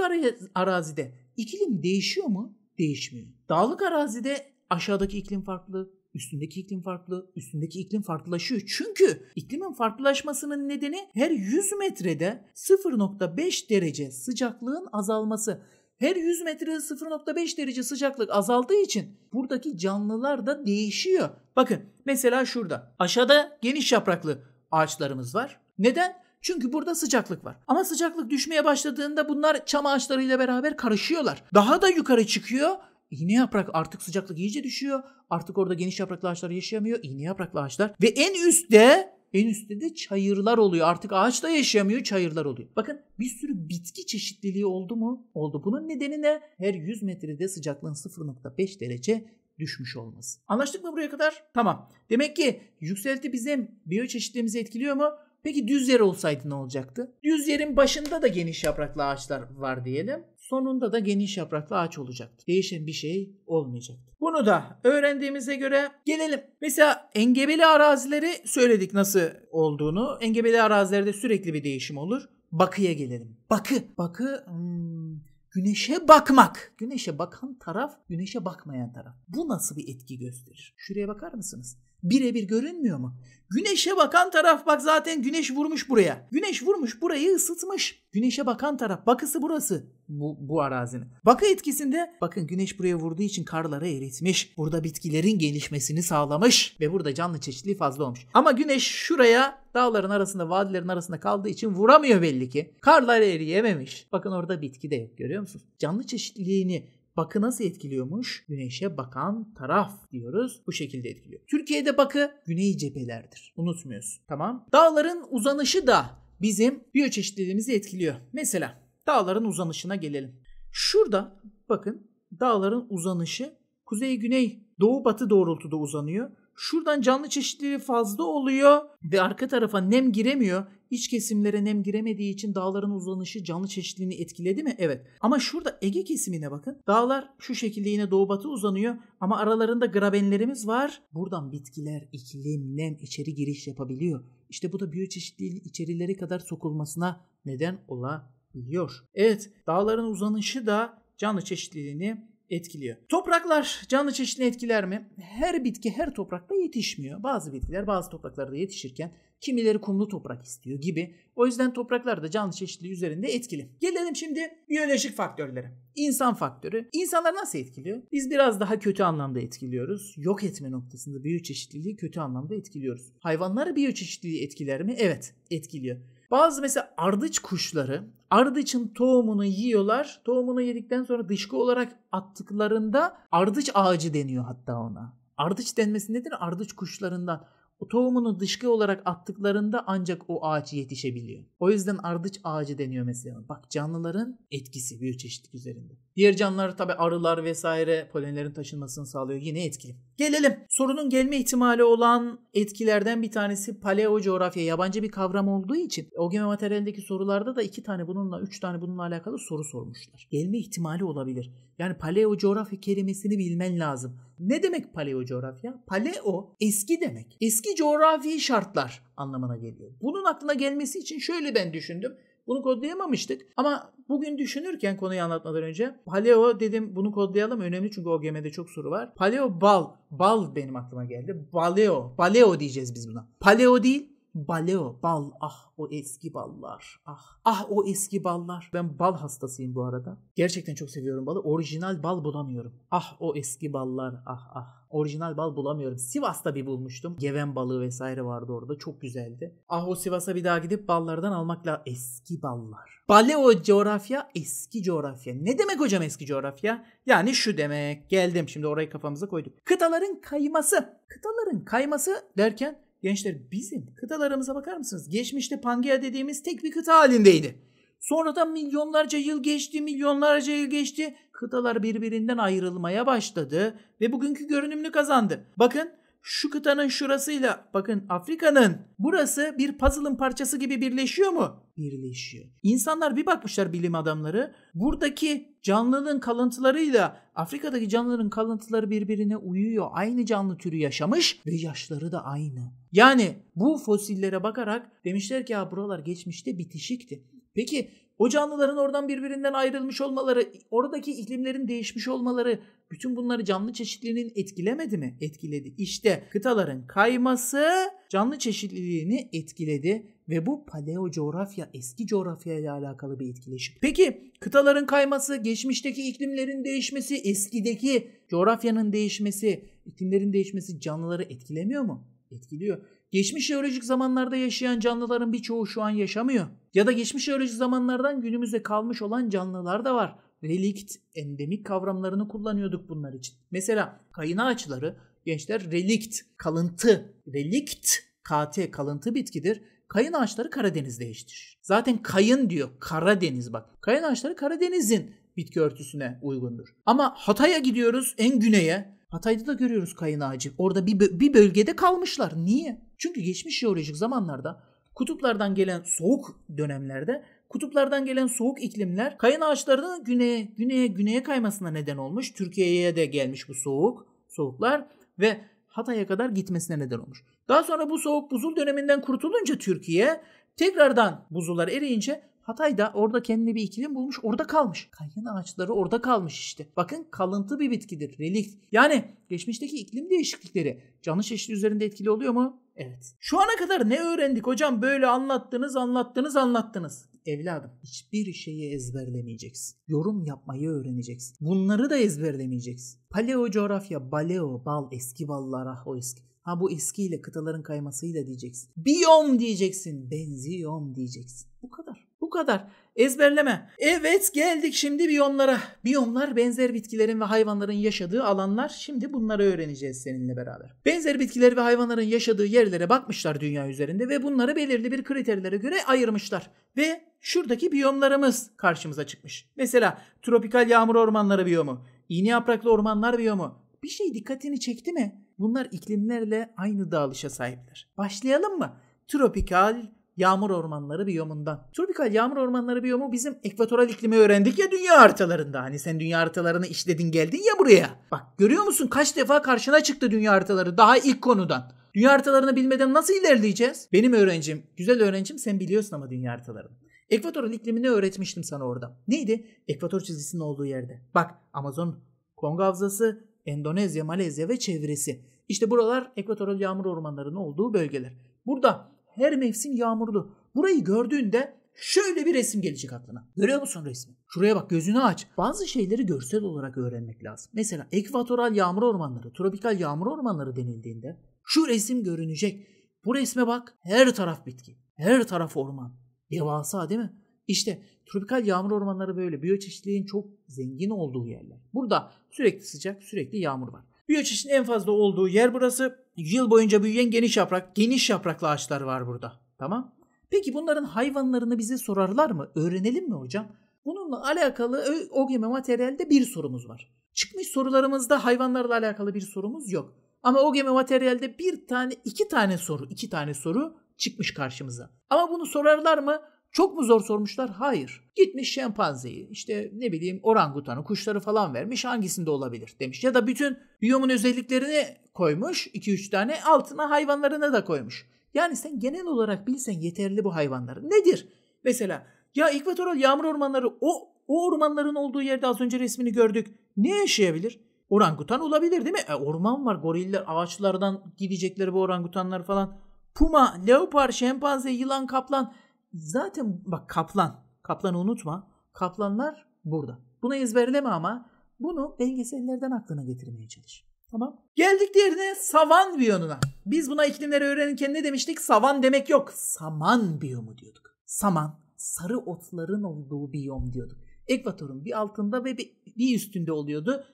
arazide iklim değişiyor mu? Değişmiyor. Dağlık arazide aşağıdaki iklim farklı, üstündeki iklim farklı, üstündeki iklim farklılaşıyor. Çünkü iklimin farklılaşmasının nedeni her 100 metrede 0.5 derece sıcaklığın azalması. Her 100 metrede 0.5 derece sıcaklık azaldığı için buradaki canlılar da değişiyor. Bakın mesela şurada aşağıda geniş yapraklı ağaçlarımız var. Neden? Çünkü burada sıcaklık var. Ama sıcaklık düşmeye başladığında bunlar çam ağaçlarıyla beraber karışıyorlar. Daha da yukarı çıkıyor İğne yaprak artık sıcaklık iyice düşüyor. Artık orada geniş yapraklı ağaçlar yaşayamıyor. İğne yapraklı ağaçlar. Ve en üstte en üstte de çayırlar oluyor. Artık ağaç da yaşayamıyor çayırlar oluyor. Bakın bir sürü bitki çeşitliliği oldu mu? Oldu. Bunun nedeni ne? Her 100 metrede sıcaklığın 0.5 derece düşmüş olması. Anlaştık mı buraya kadar? Tamam. Demek ki yükselti bizim biyoçeşitliğimizi etkiliyor mu? Peki düz yer olsaydı ne olacaktı? Düz yerin başında da geniş yapraklı ağaçlar var diyelim. Sonunda da geniş yapraklı ağaç olacaktı. Değişen bir şey olmayacaktı. Bunu da öğrendiğimize göre gelelim. Mesela engebeli arazileri söyledik nasıl olduğunu. Engebeli arazilerde sürekli bir değişim olur. Bakıya gelelim. Bakı. Bakı hmm, Güneşe bakmak. Güneşe bakan taraf, güneşe bakmayan taraf. Bu nasıl bir etki gösterir? Şuraya bakar mısınız? birebir görünmüyor mu? Güneşe bakan taraf bak zaten güneş vurmuş buraya. Güneş vurmuş burayı ısıtmış. Güneşe bakan taraf bakısı burası bu, bu arazinin. Bakı etkisinde bakın güneş buraya vurduğu için karları eritmiş. Burada bitkilerin gelişmesini sağlamış ve burada canlı çeşitliliği fazla olmuş. Ama güneş şuraya dağların arasında vadilerin arasında kaldığı için vuramıyor belli ki. Karları eriyememiş. Bakın orada bitki de yok görüyor musunuz? Canlı çeşitliliğini Bakı nasıl etkiliyormuş? Güneşe bakan taraf diyoruz. Bu şekilde etkiliyor. Türkiye'de bakı güney cephelerdir. Unutmuyorsun. Tamam. Dağların uzanışı da bizim biyoçeşitliliğimizi etkiliyor. Mesela dağların uzanışına gelelim. Şurada bakın dağların uzanışı kuzey güney doğu batı doğrultuda uzanıyor. Şuradan canlı çeşitliliği fazla oluyor ve arka tarafa nem giremiyor. İç kesimlere nem giremediği için dağların uzanışı canlı çeşitliliğini etkiledi mi? Evet. Ama şurada Ege kesimine bakın. Dağlar şu şekilde yine doğu batı uzanıyor ama aralarında grabenlerimiz var. Buradan bitkiler, iklim, nem içeri giriş yapabiliyor. İşte bu da biyoçeşitliliğin içerilere kadar sokulmasına neden olabiliyor. Evet, dağların uzanışı da canlı çeşitliliğini etkiliyor. Topraklar canlı çeşitini etkiler mi? Her bitki her toprakta yetişmiyor. Bazı bitkiler bazı topraklarda yetişirken kimileri kumlu toprak istiyor gibi. O yüzden topraklar da canlı çeşitliliği üzerinde etkili. Gelelim şimdi biyolojik faktörlere. İnsan faktörü. İnsanlar nasıl etkiliyor? Biz biraz daha kötü anlamda etkiliyoruz. Yok etme noktasında biyoçeşitliliği kötü anlamda etkiliyoruz. Hayvanları biyoçeşitliliği etkiler mi? Evet, etkiliyor. Bazı mesela ardıç kuşları Ardıçın tohumunu yiyorlar. Tohumunu yedikten sonra dışkı olarak attıklarında ardıç ağacı deniyor hatta ona. Ardıç denmesi nedir? Ardıç kuşlarından. O tohumunu dışkı olarak attıklarında ancak o ağaç yetişebiliyor. O yüzden ardıç ağacı deniyor mesela. Bak canlıların etkisi bir çeşitlik üzerinde. Diğer canlılar tabi arılar vesaire polenlerin taşınmasını sağlıyor. Yine etkili. Gelelim. Sorunun gelme ihtimali olan etkilerden bir tanesi paleo coğrafya. Yabancı bir kavram olduğu için OGM materyalindeki sorularda da iki tane bununla, üç tane bununla alakalı soru sormuşlar. Gelme ihtimali olabilir. Yani paleo coğrafya kelimesini bilmen lazım. Ne demek paleo coğrafya? Paleo eski demek. Eski coğrafi şartlar anlamına geliyor. Bunun aklına gelmesi için şöyle ben düşündüm. Bunu kodlayamamıştık ama bugün düşünürken konuyu anlatmadan önce paleo dedim bunu kodlayalım önemli çünkü OGM'de çok soru var. Paleo bal, bal benim aklıma geldi. paleo paleo diyeceğiz biz buna. Paleo değil Baleo, bal, ah o eski ballar, ah. Ah o eski ballar. Ben bal hastasıyım bu arada. Gerçekten çok seviyorum balı. Orijinal bal bulamıyorum. Ah o eski ballar, ah ah. Orijinal bal bulamıyorum. Sivas'ta bir bulmuştum. Geven balığı vesaire vardı orada. Çok güzeldi. Ah o Sivas'a bir daha gidip ballardan almakla eski ballar. Baleo coğrafya eski coğrafya. Ne demek hocam eski coğrafya? Yani şu demek. Geldim şimdi orayı kafamıza koyduk. Kıtaların kayması. Kıtaların kayması derken Gençler bizim kıtalarımıza bakar mısınız? Geçmişte Pangea dediğimiz tek bir kıta halindeydi. Sonradan milyonlarca yıl geçti, milyonlarca yıl geçti. Kıtalar birbirinden ayrılmaya başladı ve bugünkü görünümünü kazandı. Bakın şu kıtanın şurasıyla bakın Afrika'nın burası bir puzzle'ın parçası gibi birleşiyor mu? Birleşiyor. İnsanlar bir bakmışlar bilim adamları buradaki canlılığın kalıntılarıyla Afrika'daki canlıların kalıntıları birbirine uyuyor. Aynı canlı türü yaşamış ve yaşları da aynı. Yani bu fosillere bakarak demişler ki ya buralar geçmişte bitişikti. Peki o canlıların oradan birbirinden ayrılmış olmaları, oradaki iklimlerin değişmiş olmaları bütün bunları canlı çeşitliliğinin etkilemedi mi? Etkiledi. İşte kıtaların kayması canlı çeşitliliğini etkiledi ve bu paleo coğrafya eski coğrafya ile alakalı bir etkileşim. Peki kıtaların kayması, geçmişteki iklimlerin değişmesi, eskideki coğrafyanın değişmesi, iklimlerin değişmesi canlıları etkilemiyor mu? Etkiliyor. Geçmiş jeolojik zamanlarda yaşayan canlıların birçoğu şu an yaşamıyor. Ya da geçmiş jeolojik zamanlardan günümüze kalmış olan canlılar da var. Relikt, endemik kavramlarını kullanıyorduk bunlar için. Mesela kayına ağaçları gençler relikt, kalıntı, relikt, KT kalıntı bitkidir. Kayın ağaçları Karadeniz'de yetişir. Zaten kayın diyor Karadeniz bak. Kayın ağaçları Karadeniz'in bitki örtüsüne uygundur. Ama Hatay'a gidiyoruz en güneye. Hatay'da da görüyoruz kayın ağacı. Orada bir, bir bölgede kalmışlar. Niye? Çünkü geçmiş jeolojik zamanlarda kutuplardan gelen soğuk dönemlerde kutuplardan gelen soğuk iklimler kayın ağaçlarının güneye, güneye, güneye kaymasına neden olmuş. Türkiye'ye de gelmiş bu soğuk, soğuklar ve Hatay'a kadar gitmesine neden olmuş. Daha sonra bu soğuk buzul döneminden kurtulunca Türkiye tekrardan buzullar eriyince Hatay da orada kendine bir iklim bulmuş orada kalmış. Kayın ağaçları orada kalmış işte. Bakın kalıntı bir bitkidir. Relikt. Yani geçmişteki iklim değişiklikleri canlı çeşidi üzerinde etkili oluyor mu? Evet. Şu ana kadar ne öğrendik hocam? Böyle anlattınız, anlattınız, anlattınız. Evladım hiçbir şeyi ezberlemeyeceksin. Yorum yapmayı öğreneceksin. Bunları da ezberlemeyeceksin. Paleo coğrafya, baleo, bal, eski ballar, ah o eski. Ha bu eskiyle kıtaların kaymasıyla diyeceksin. Biyom diyeceksin, benziyom diyeceksin. Bu kadar. Bu kadar. Ezberleme. Evet geldik şimdi biyomlara. Biyomlar benzer bitkilerin ve hayvanların yaşadığı alanlar. Şimdi bunları öğreneceğiz seninle beraber. Benzer bitkiler ve hayvanların yaşadığı yerlere bakmışlar dünya üzerinde ve bunları belirli bir kriterlere göre ayırmışlar. Ve şuradaki biyomlarımız karşımıza çıkmış. Mesela tropikal yağmur ormanları biyomu, iğne yapraklı ormanlar biyomu. Bir şey dikkatini çekti mi? Bunlar iklimlerle aynı dağılışa sahipler. Başlayalım mı? Tropikal yağmur ormanları biyomundan. Tropikal yağmur ormanları biyomu bizim ekvatoral iklimi öğrendik ya dünya haritalarında. Hani sen dünya haritalarını işledin geldin ya buraya. Bak görüyor musun kaç defa karşına çıktı dünya haritaları daha ilk konudan. Dünya haritalarını bilmeden nasıl ilerleyeceğiz? Benim öğrencim, güzel öğrencim sen biliyorsun ama dünya haritalarını. Ekvatoral iklimini öğretmiştim sana orada. Neydi? Ekvator çizgisinin olduğu yerde. Bak Amazon, Kongo Havzası, Endonezya, Malezya ve çevresi. İşte buralar ekvatoral yağmur ormanlarının olduğu bölgeler. Burada her mevsim yağmurlu. Burayı gördüğünde şöyle bir resim gelecek aklına. Görüyor musun resmi? Şuraya bak gözünü aç. Bazı şeyleri görsel olarak öğrenmek lazım. Mesela ekvatoral yağmur ormanları, tropikal yağmur ormanları denildiğinde şu resim görünecek. Bu resme bak her taraf bitki, her taraf orman. Devasa değil mi? İşte tropikal yağmur ormanları böyle biyoçeşitliliğin çok zengin olduğu yerler. Burada sürekli sıcak, sürekli yağmur var için en fazla olduğu yer burası. Yıl boyunca büyüyen geniş yaprak, geniş yapraklı ağaçlar var burada. Tamam. Peki bunların hayvanlarını bize sorarlar mı? Öğrenelim mi hocam? Bununla alakalı OGM materyalde bir sorumuz var. Çıkmış sorularımızda hayvanlarla alakalı bir sorumuz yok. Ama OGM materyalde bir tane, iki tane soru, iki tane soru çıkmış karşımıza. Ama bunu sorarlar mı? Çok mu zor sormuşlar? Hayır. Gitmiş şempanzeyi, işte ne bileyim orangutanı, kuşları falan vermiş hangisinde olabilir demiş. Ya da bütün biyomun özelliklerini koymuş 2-3 tane altına hayvanlarına da koymuş. Yani sen genel olarak bilsen yeterli bu hayvanların. Nedir? Mesela ya ekvatoral yağmur ormanları o, o ormanların olduğu yerde az önce resmini gördük. Ne yaşayabilir? Orangutan olabilir değil mi? E, orman var goriller ağaçlardan gidecekleri bu orangutanlar falan. Puma, leopar, şempanze, yılan, kaplan zaten bak kaplan. Kaplanı unutma. Kaplanlar burada. Bunu ezberleme ama bunu belgesellerden aklına getirmeye çalış. Tamam. Geldik diğerine savan biyonuna. Biz buna iklimleri öğrenirken ne demiştik? Savan demek yok. Saman biyomu diyorduk. Saman, sarı otların olduğu biyom diyorduk. Ekvatorun bir altında ve bir, bir üstünde oluyordu.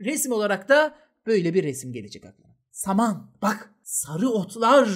Resim olarak da böyle bir resim gelecek aklına. Saman, bak sarı otlar,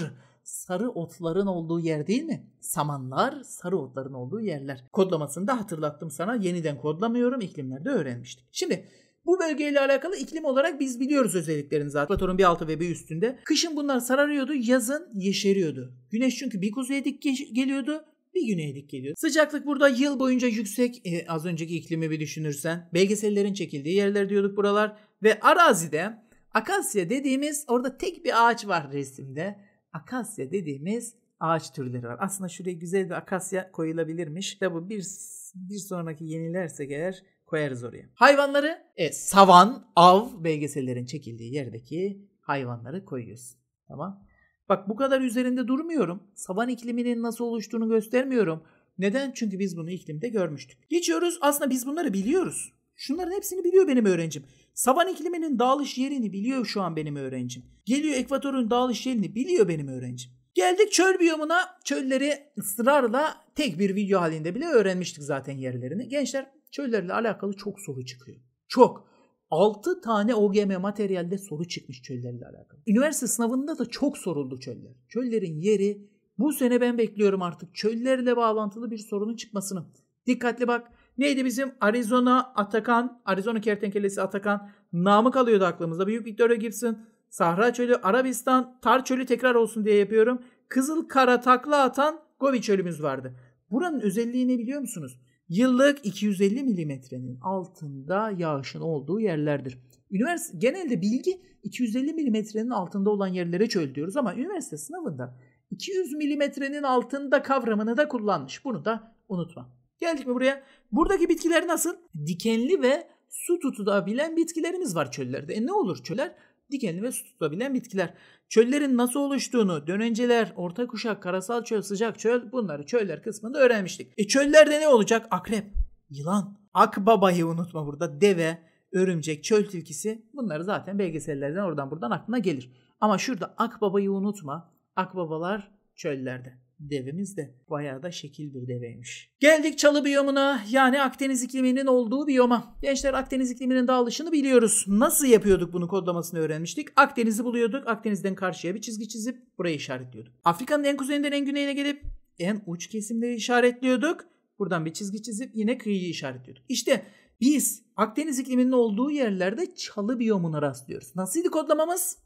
sarı otların olduğu yer değil mi? Samanlar sarı otların olduğu yerler. Kodlamasını da hatırlattım sana. Yeniden kodlamıyorum. İklimlerde öğrenmiştik. Şimdi bu bölgeyle alakalı iklim olarak biz biliyoruz özelliklerini zaten. Ekvatorun bir altı ve bir üstünde. Kışın bunlar sararıyordu, yazın yeşeriyordu. Güneş çünkü bir kuzeye dik geliyordu, bir güneye dik geliyor. Sıcaklık burada yıl boyunca yüksek. E, az önceki iklimi bir düşünürsen. Belgesellerin çekildiği yerler diyorduk buralar. Ve arazide akasya dediğimiz orada tek bir ağaç var resimde akasya dediğimiz ağaç türleri var. Aslında şuraya güzel bir akasya koyulabilirmiş. De bu bir bir sonraki yenilerse eğer koyarız oraya. Hayvanları e, savan, av belgesellerin çekildiği yerdeki hayvanları koyuyoruz. Tamam. Bak bu kadar üzerinde durmuyorum. Savan ikliminin nasıl oluştuğunu göstermiyorum. Neden? Çünkü biz bunu iklimde görmüştük. Geçiyoruz. Aslında biz bunları biliyoruz. Şunların hepsini biliyor benim öğrencim. Savan ikliminin dağılış yerini biliyor şu an benim öğrencim. Geliyor ekvatorun dağılış yerini biliyor benim öğrencim. Geldik çöl biyomuna. Çölleri ısrarla tek bir video halinde bile öğrenmiştik zaten yerlerini. Gençler çöllerle alakalı çok soru çıkıyor. Çok. 6 tane OGM materyalde soru çıkmış çöllerle alakalı. Üniversite sınavında da çok soruldu çöller. Çöllerin yeri bu sene ben bekliyorum artık çöllerle bağlantılı bir sorunun çıkmasını. Dikkatli bak Neydi bizim Arizona Atakan, Arizona kertenkelesi Atakan namı kalıyordu aklımızda. Büyük Victoria Gibson, Sahra Çölü, Arabistan, Tar Çölü tekrar olsun diye yapıyorum. Kızıl Kara takla atan Gobi Çölümüz vardı. Buranın özelliği ne biliyor musunuz? Yıllık 250 milimetrenin altında yağışın olduğu yerlerdir. Üniversite genelde bilgi 250 milimetrenin altında olan yerlere çöl diyoruz ama üniversite sınavında 200 milimetrenin altında kavramını da kullanmış. Bunu da unutma. Geldik mi buraya? Buradaki bitkiler nasıl? Dikenli ve su tutabilen bitkilerimiz var çöllerde. E ne olur çöller? Dikenli ve su tutabilen bitkiler. Çöllerin nasıl oluştuğunu, dönenceler, orta kuşak, karasal çöl, sıcak çöl bunları çöller kısmında öğrenmiştik. E çöllerde ne olacak? Akrep, yılan, akbabayı unutma burada, deve, örümcek, çöl tilkisi bunları zaten belgesellerden oradan buradan aklına gelir. Ama şurada akbabayı unutma. Akbabalar çöllerde. Devimiz de bayağı da şekil bir deveymiş. Geldik çalı biyomuna yani Akdeniz ikliminin olduğu biyoma. Gençler Akdeniz ikliminin dağılışını biliyoruz. Nasıl yapıyorduk bunu kodlamasını öğrenmiştik. Akdeniz'i buluyorduk. Akdeniz'den karşıya bir çizgi çizip burayı işaretliyorduk. Afrika'nın en kuzeyinden en güneyine gelip en uç kesimleri işaretliyorduk. Buradan bir çizgi çizip yine kıyıyı işaretliyorduk. İşte biz Akdeniz ikliminin olduğu yerlerde çalı biyomuna rastlıyoruz. Nasıldı kodlamamız?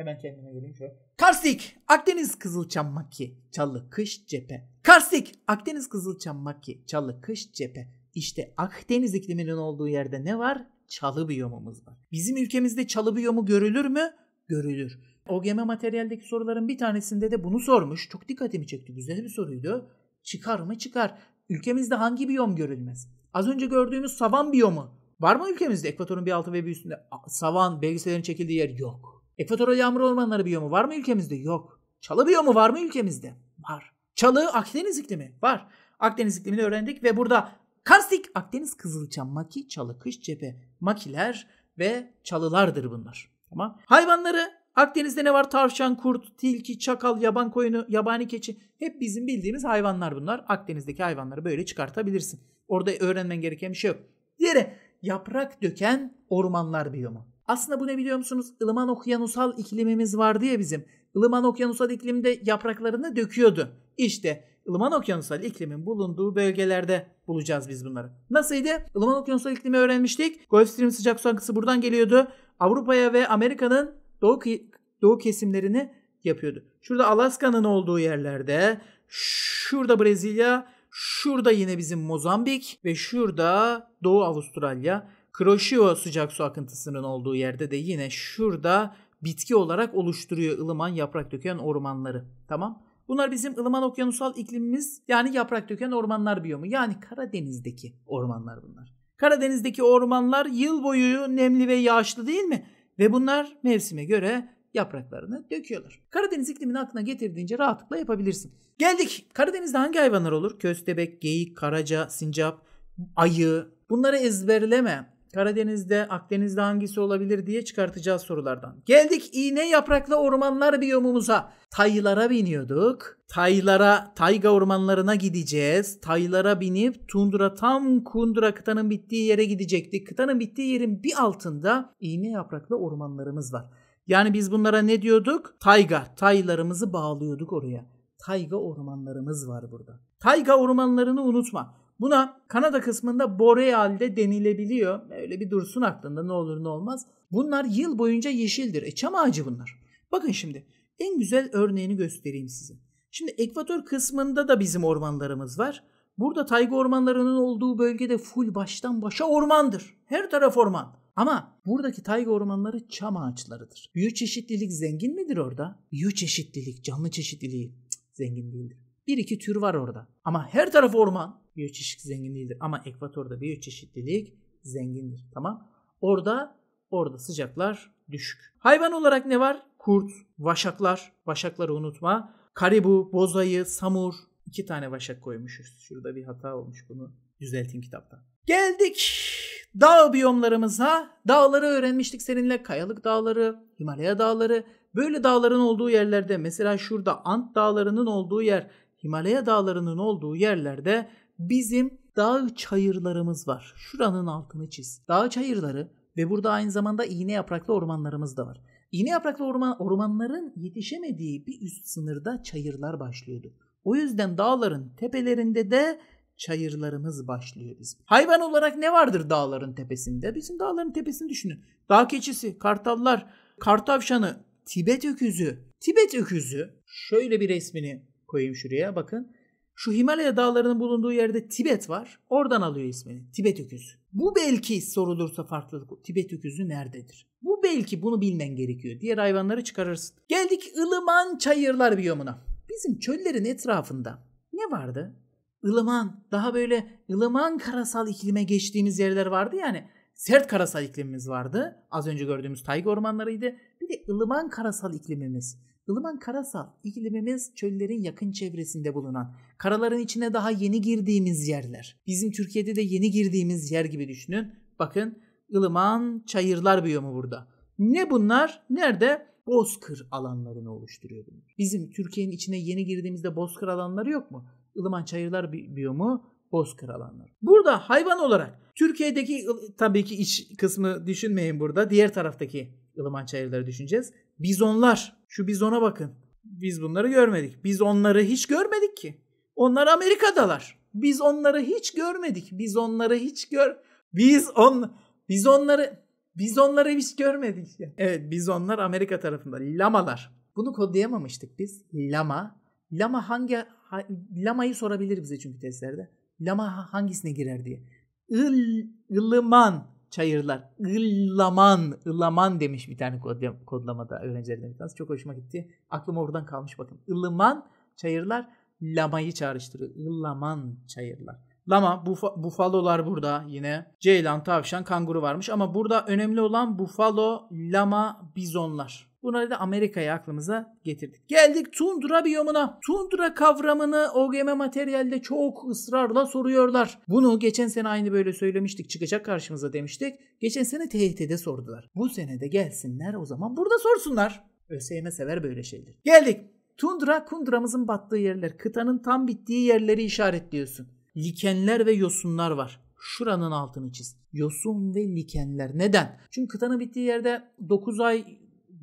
Hemen kendime geleyim şöyle. Karstik, Akdeniz Kızılçam Maki, Çalı Kış Cephe. Karstik, Akdeniz Kızılçam Maki, Çalı Kış Cephe. İşte Akdeniz ikliminin olduğu yerde ne var? Çalı biyomumuz var. Bizim ülkemizde çalı biyomu görülür mü? Görülür. OGM materyaldeki soruların bir tanesinde de bunu sormuş. Çok dikkatimi çekti. Güzel bir soruydu. Çıkar mı? Çıkar. Ülkemizde hangi biyom görülmez? Az önce gördüğümüz savan biyomu. Var mı ülkemizde ekvatorun bir altı ve bir üstünde savan belgesellerin çekildiği yer? Yok. Ekvatoral yağmur ormanları biyomu var mı ülkemizde? Yok. Çalı biyomu var mı ülkemizde? Var. Çalı Akdeniz iklimi var. Akdeniz iklimini öğrendik ve burada karstik Akdeniz kızılçam maki çalı kış cephe makiler ve çalılardır bunlar. Tamam. Hayvanları Akdeniz'de ne var? Tavşan, kurt, tilki, çakal, yaban koyunu, yabani keçi. Hep bizim bildiğimiz hayvanlar bunlar. Akdeniz'deki hayvanları böyle çıkartabilirsin. Orada öğrenmen gereken bir şey yok. Diğeri yaprak döken ormanlar biyomu. Aslında bu ne biliyor musunuz? Ilıman okyanusal iklimimiz vardı ya bizim. Ilıman okyanusal iklimde yapraklarını döküyordu. İşte ılıman okyanusal iklimin bulunduğu bölgelerde bulacağız biz bunları. Nasılydı? Ilıman okyanusal iklimi öğrenmiştik. Gulf Stream sıcak su akısı buradan geliyordu. Avrupa'ya ve Amerika'nın doğu, doğu kesimlerini yapıyordu. Şurada Alaska'nın olduğu yerlerde, şurada Brezilya, şurada yine bizim Mozambik ve şurada Doğu Avustralya. Kroşio sıcak su akıntısının olduğu yerde de yine şurada bitki olarak oluşturuyor ılıman yaprak döken ormanları. Tamam. Bunlar bizim ılıman okyanusal iklimimiz yani yaprak döken ormanlar biyomu. Yani Karadeniz'deki ormanlar bunlar. Karadeniz'deki ormanlar yıl boyu nemli ve yağışlı değil mi? Ve bunlar mevsime göre yapraklarını döküyorlar. Karadeniz iklimini aklına getirdiğince rahatlıkla yapabilirsin. Geldik. Karadeniz'de hangi hayvanlar olur? Köstebek, geyik, karaca, sincap, ayı. Bunları ezberleme. Karadeniz'de, Akdeniz'de hangisi olabilir diye çıkartacağız sorulardan. Geldik iğne yapraklı ormanlar biyomumuza. Taylara biniyorduk. Taylara, tayga ormanlarına gideceğiz. Taylara binip tundra tam kundura kıtanın bittiği yere gidecektik. Kıtanın bittiği yerin bir altında iğne yapraklı ormanlarımız var. Yani biz bunlara ne diyorduk? Tayga. Taylarımızı bağlıyorduk oraya. Tayga ormanlarımız var burada. Tayga ormanlarını unutma. Buna Kanada kısmında boreal de denilebiliyor. Öyle bir dursun aklında ne olur ne olmaz. Bunlar yıl boyunca yeşildir. E çam ağacı bunlar. Bakın şimdi en güzel örneğini göstereyim size. Şimdi ekvator kısmında da bizim ormanlarımız var. Burada tayga ormanlarının olduğu bölgede full baştan başa ormandır. Her taraf orman. Ama buradaki tayga ormanları çam ağaçlarıdır. çeşitlilik zengin midir orada? çeşitlilik, canlı çeşitliliği cık, zengin değildir. Bir iki tür var orada. Ama her taraf orman. Biyoçeşitlik zengin değildir. Ama ekvatorda biyoçeşitlilik zengindir. Tamam. Orada orada sıcaklar düşük. Hayvan olarak ne var? Kurt, vaşaklar. Vaşakları unutma. Karibu, bozayı, samur. İki tane vaşak koymuşuz. Şurada bir hata olmuş bunu düzeltin kitapta. Geldik dağ biyomlarımıza. Dağları öğrenmiştik seninle. Kayalık dağları, Himalaya dağları. Böyle dağların olduğu yerlerde mesela şurada Ant dağlarının olduğu yer Himalaya dağlarının olduğu yerlerde bizim dağ çayırlarımız var. Şuranın altını çiz. Dağ çayırları ve burada aynı zamanda iğne yapraklı ormanlarımız da var. İğne yapraklı orman, ormanların yetişemediği bir üst sınırda çayırlar başlıyordu. O yüzden dağların tepelerinde de çayırlarımız başlıyor bizim. Hayvan olarak ne vardır dağların tepesinde? Bizim dağların tepesini düşünün. Dağ keçisi, kartallar, kartavşanı, Tibet öküzü. Tibet öküzü şöyle bir resmini koyayım şuraya bakın. Şu Himalaya dağlarının bulunduğu yerde Tibet var. Oradan alıyor ismini. Tibet öküzü. Bu belki sorulursa farklılık. Tibet öküzü nerededir? Bu belki bunu bilmen gerekiyor. Diğer hayvanları çıkarırsın. Geldik ılıman çayırlar biyomuna. Bizim çöllerin etrafında ne vardı? ılıman, daha böyle ılıman karasal iklime geçtiğimiz yerler vardı yani. Sert karasal iklimimiz vardı. Az önce gördüğümüz tayga ormanlarıydı. Bir de ılıman karasal iklimimiz. Ilıman Karasal iklimimiz çöllerin yakın çevresinde bulunan, karaların içine daha yeni girdiğimiz yerler. Bizim Türkiye'de de yeni girdiğimiz yer gibi düşünün. Bakın ılıman çayırlar biyomu burada. Ne bunlar? Nerede? Bozkır alanlarını oluşturuyor Bizim Türkiye'nin içine yeni girdiğimizde bozkır alanları yok mu? Ilıman çayırlar biyomu bozkır alanları. Burada hayvan olarak Türkiye'deki tabii ki iç kısmı düşünmeyin burada. Diğer taraftaki ılıman çayırları düşüneceğiz. Bizonlar şu bizona bakın. Biz bunları görmedik. Biz onları hiç görmedik ki. Onlar Amerika'dalar. Biz onları hiç görmedik. Biz onları hiç gör biz on biz onları biz onları hiç görmedik. Evet biz onlar Amerika tarafında lamalar. Bunu kodlayamamıştık biz. Lama. Lama hangi ha, lamayı sorabilir bize çünkü testlerde. Lama hangisine girer diye. Il, ılıman çayırlar. Illaman, ılaman demiş bir tane kodlamada öğrencilerden bir tanesi. Çok hoşuma gitti. Aklım oradan kalmış bakın. Ilıman çayırlar lamayı çağrıştırıyor. Illaman çayırlar. Lama, buf- bufalolar burada yine. Ceylan, tavşan, kanguru varmış ama burada önemli olan bufalo, lama, bizonlar. Bunları da Amerika'ya aklımıza getirdik. Geldik tundra biyomuna. Tundra kavramını OGM materyalde çok ısrarla soruyorlar. Bunu geçen sene aynı böyle söylemiştik. Çıkacak karşımıza demiştik. Geçen sene THT'de sordular. Bu sene de gelsinler o zaman burada sorsunlar. ÖSYM sever böyle şeyleri. Geldik. Tundra, kundramızın battığı yerler, kıtanın tam bittiği yerleri işaretliyorsun likenler ve yosunlar var. Şuranın altını çiz. Yosun ve likenler. Neden? Çünkü kıtanın bittiği yerde 9 ay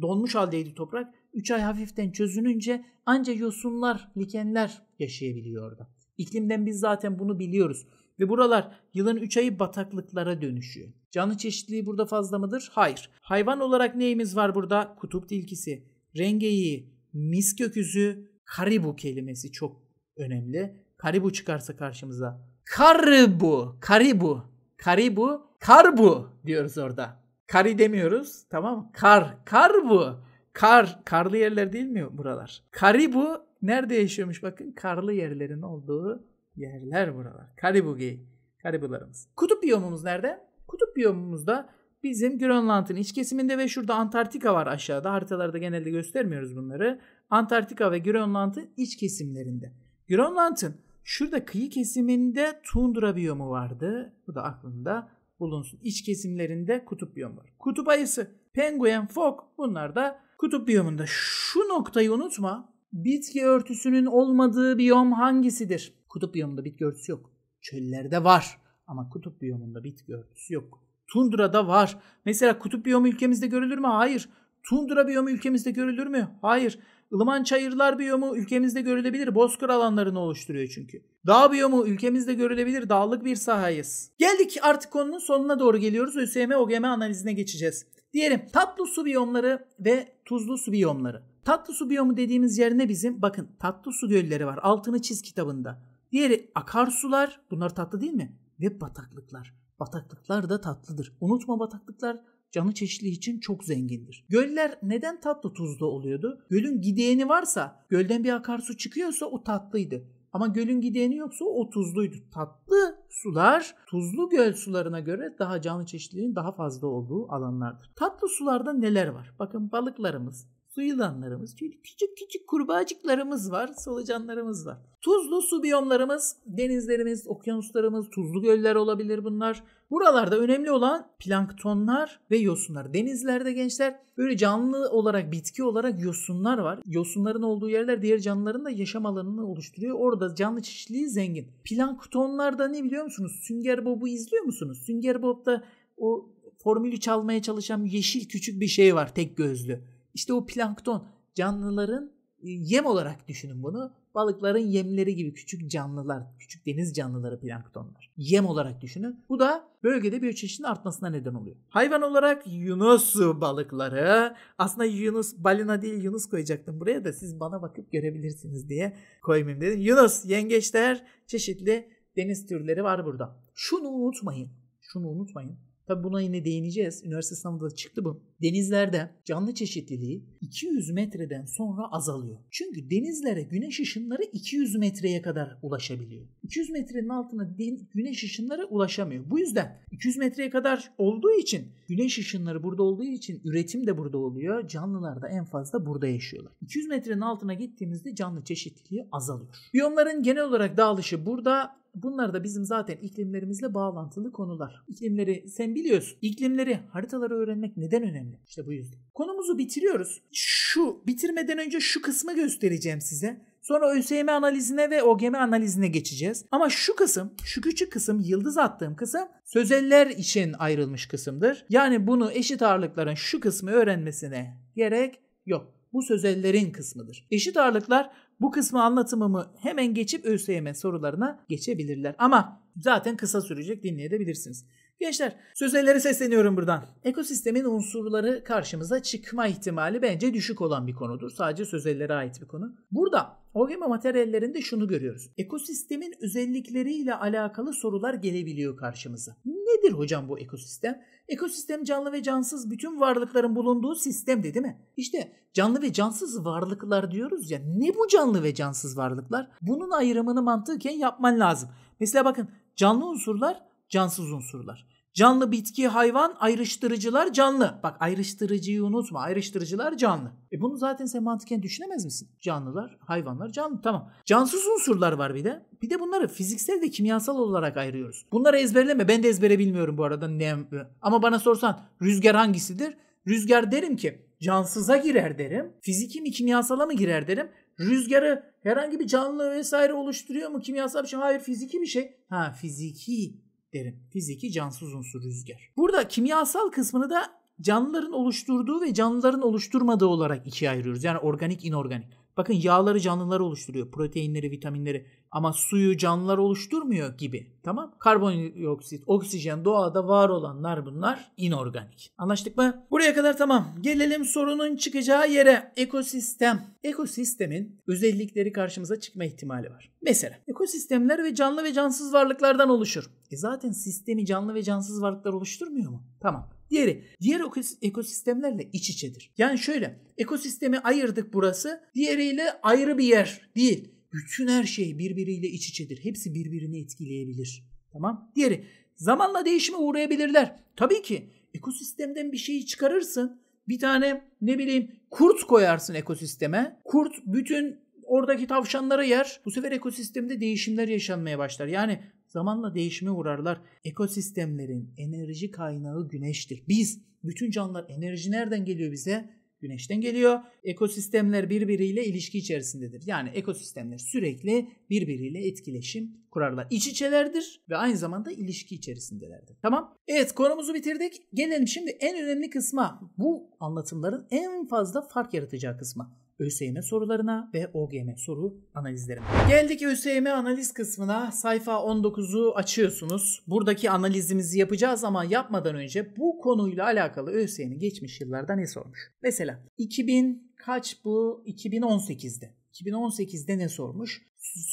donmuş haldeydi toprak. 3 ay hafiften çözününce anca yosunlar, likenler yaşayabiliyordu. İklimden biz zaten bunu biliyoruz. Ve buralar yılın 3 ayı bataklıklara dönüşüyor. Canlı çeşitliliği burada fazla mıdır? Hayır. Hayvan olarak neyimiz var burada? Kutup tilkisi, rengeyi, mis göküzü, karibu kelimesi çok önemli. Karibu çıkarsa karşımıza. Karibu. Karibu. Karibu. Karbu diyoruz orada. Kari demiyoruz. Tamam mı? Kar. Karbu. Kar. Karlı yerler değil mi buralar? Karibu nerede yaşıyormuş bakın. Karlı yerlerin olduğu yerler buralar. Karibu gay. Karibularımız. Kutup biyomumuz nerede? Kutup biyomumuzda bizim Grönland'ın iç kesiminde ve şurada Antarktika var aşağıda. Haritalarda genelde göstermiyoruz bunları. Antarktika ve Grönland'ın iç kesimlerinde. Grönland'ın Şurada kıyı kesiminde tundra biyomu vardı. Bu da aklında bulunsun. İç kesimlerinde kutup biyomu var. Kutup ayısı, penguen, fok bunlar da kutup biyomunda. Şu noktayı unutma. Bitki örtüsünün olmadığı biyom hangisidir? Kutup biyomunda bitki örtüsü yok. Çöllerde var ama kutup biyomunda bitki örtüsü yok. Tundrada var. Mesela kutup biyomu ülkemizde görülür mü? Hayır. Tundra biyomu ülkemizde görülür mü? Hayır. Ilıman çayırlar biyomu ülkemizde görülebilir. Bozkır alanlarını oluşturuyor çünkü. Dağ biyomu ülkemizde görülebilir. Dağlık bir sahayız. Geldik artık konunun sonuna doğru geliyoruz. ÖSYM OGM analizine geçeceğiz. Diyelim tatlı su biyomları ve tuzlu su biyomları. Tatlı su biyomu dediğimiz yerine bizim? Bakın tatlı su gölleri var. Altını çiz kitabında. Diğeri akarsular. Bunlar tatlı değil mi? Ve bataklıklar. Bataklıklar da tatlıdır. Unutma bataklıklar canlı çeşitliği için çok zengindir. Göller neden tatlı tuzlu oluyordu? Gölün gideyeni varsa, gölden bir akarsu çıkıyorsa o tatlıydı. Ama gölün gideni yoksa o tuzluydu. Tatlı sular tuzlu göl sularına göre daha canlı çeşitliliğin daha fazla olduğu alanlardır. Tatlı sularda neler var? Bakın balıklarımız, su yılanlarımız, küçük küçük kurbağacıklarımız var, solucanlarımız var. Tuzlu su biyomlarımız, denizlerimiz, okyanuslarımız, tuzlu göller olabilir bunlar. Buralarda önemli olan planktonlar ve yosunlar. Denizlerde gençler böyle canlı olarak, bitki olarak yosunlar var. Yosunların olduğu yerler diğer canlıların da yaşam alanını oluşturuyor. Orada canlı çeşitliliği zengin. Planktonlarda ne biliyor musunuz? Sünger Bob'u izliyor musunuz? Sünger Bob'da o formülü çalmaya çalışan yeşil küçük bir şey var tek gözlü. İşte o plankton canlıların e, yem olarak düşünün bunu. Balıkların yemleri gibi küçük canlılar, küçük deniz canlıları planktonlar. Yem olarak düşünün. Bu da bölgede bir çeşidin artmasına neden oluyor. Hayvan olarak yunus balıkları. Aslında yunus balina değil yunus koyacaktım buraya da siz bana bakıp görebilirsiniz diye koymayayım dedim. Yunus, yengeçler, çeşitli deniz türleri var burada. Şunu unutmayın. Şunu unutmayın. Tabi buna yine değineceğiz. Üniversite sınavında da çıktı bu. Denizlerde canlı çeşitliliği 200 metreden sonra azalıyor. Çünkü denizlere güneş ışınları 200 metreye kadar ulaşabiliyor. 200 metrenin altına güneş ışınları ulaşamıyor. Bu yüzden 200 metreye kadar olduğu için güneş ışınları burada olduğu için üretim de burada oluyor. Canlılar da en fazla burada yaşıyorlar. 200 metrenin altına gittiğimizde canlı çeşitliliği azalıyor. Biyomların genel olarak dağılışı burada Bunlar da bizim zaten iklimlerimizle bağlantılı konular. İklimleri sen biliyorsun. İklimleri haritaları öğrenmek neden önemli? İşte bu yüzden. Konumuzu bitiriyoruz. Şu bitirmeden önce şu kısmı göstereceğim size. Sonra ÖSYM analizine ve OGM analizine geçeceğiz. Ama şu kısım, şu küçük kısım, yıldız attığım kısım sözeller için ayrılmış kısımdır. Yani bunu eşit ağırlıkların şu kısmı öğrenmesine gerek yok bu sözellerin kısmıdır. Eşit ağırlıklar bu kısmı anlatımımı hemen geçip ÖSYM sorularına geçebilirler. Ama zaten kısa sürecek dinleyebilirsiniz. Gençler sözlere sesleniyorum buradan. Ekosistemin unsurları karşımıza çıkma ihtimali bence düşük olan bir konudur. Sadece sözellere ait bir konu. Burada OGMA materyallerinde şunu görüyoruz. Ekosistemin özellikleriyle alakalı sorular gelebiliyor karşımıza. Nedir hocam bu ekosistem? Ekosistem canlı ve cansız bütün varlıkların bulunduğu sistemdi değil mi? İşte canlı ve cansız varlıklar diyoruz ya. Ne bu canlı ve cansız varlıklar? Bunun ayrımını mantıken yapman lazım. Mesela bakın canlı unsurlar cansız unsurlar. Canlı bitki, hayvan, ayrıştırıcılar canlı. Bak ayrıştırıcıyı unutma. Ayrıştırıcılar canlı. E bunu zaten sen mantıken düşünemez misin? Canlılar, hayvanlar canlı. Tamam. Cansız unsurlar var bir de. Bir de bunları fiziksel de kimyasal olarak ayırıyoruz. Bunları ezberleme. Ben de ezbere bilmiyorum bu arada ne. E, ama bana sorsan rüzgar hangisidir? Rüzgar derim ki cansıza girer derim. Fiziki mi kimyasala mı girer derim. Rüzgarı herhangi bir canlı vesaire oluşturuyor mu kimyasal bir şey? Hayır fiziki bir şey. Ha fiziki derim. Fiziki cansız unsur rüzgar. Burada kimyasal kısmını da canlıların oluşturduğu ve canlıların oluşturmadığı olarak ikiye ayırıyoruz. Yani organik inorganik. Bakın yağları canlılar oluşturuyor. Proteinleri, vitaminleri. Ama suyu canlılar oluşturmuyor gibi. Tamam? Karbondioksit, oksijen doğada var olanlar bunlar inorganik. Anlaştık mı? Buraya kadar tamam. Gelelim sorunun çıkacağı yere. Ekosistem. Ekosistemin özellikleri karşımıza çıkma ihtimali var. Mesela ekosistemler ve canlı ve cansız varlıklardan oluşur. E zaten sistemi canlı ve cansız varlıklar oluşturmuyor mu? Tamam. Diğeri diğer ekosistemlerle iç içedir. Yani şöyle ekosistemi ayırdık burası diğeriyle ayrı bir yer değil. Bütün her şey birbiriyle iç içedir. Hepsi birbirini etkileyebilir. Tamam. Diğeri zamanla değişime uğrayabilirler. Tabii ki ekosistemden bir şeyi çıkarırsın. Bir tane ne bileyim kurt koyarsın ekosisteme. Kurt bütün oradaki tavşanları yer. Bu sefer ekosistemde değişimler yaşanmaya başlar. Yani Zamanla değişime uğrarlar. Ekosistemlerin enerji kaynağı güneştir. Biz, bütün canlılar enerji nereden geliyor bize? Güneşten geliyor. Ekosistemler birbiriyle ilişki içerisindedir. Yani ekosistemler sürekli birbiriyle etkileşim kurarlar. İç içelerdir ve aynı zamanda ilişki içerisindelerdir. Tamam. Evet konumuzu bitirdik. Gelelim şimdi en önemli kısma. Bu anlatımların en fazla fark yaratacağı kısma. ÖSYM sorularına ve OGM soru analizlerine. Geldik ÖSYM analiz kısmına. Sayfa 19'u açıyorsunuz. Buradaki analizimizi yapacağız ama yapmadan önce bu konuyla alakalı ÖSYM geçmiş yıllarda ne sormuş? Mesela 2000 kaç bu? 2018'de. 2018'de ne sormuş?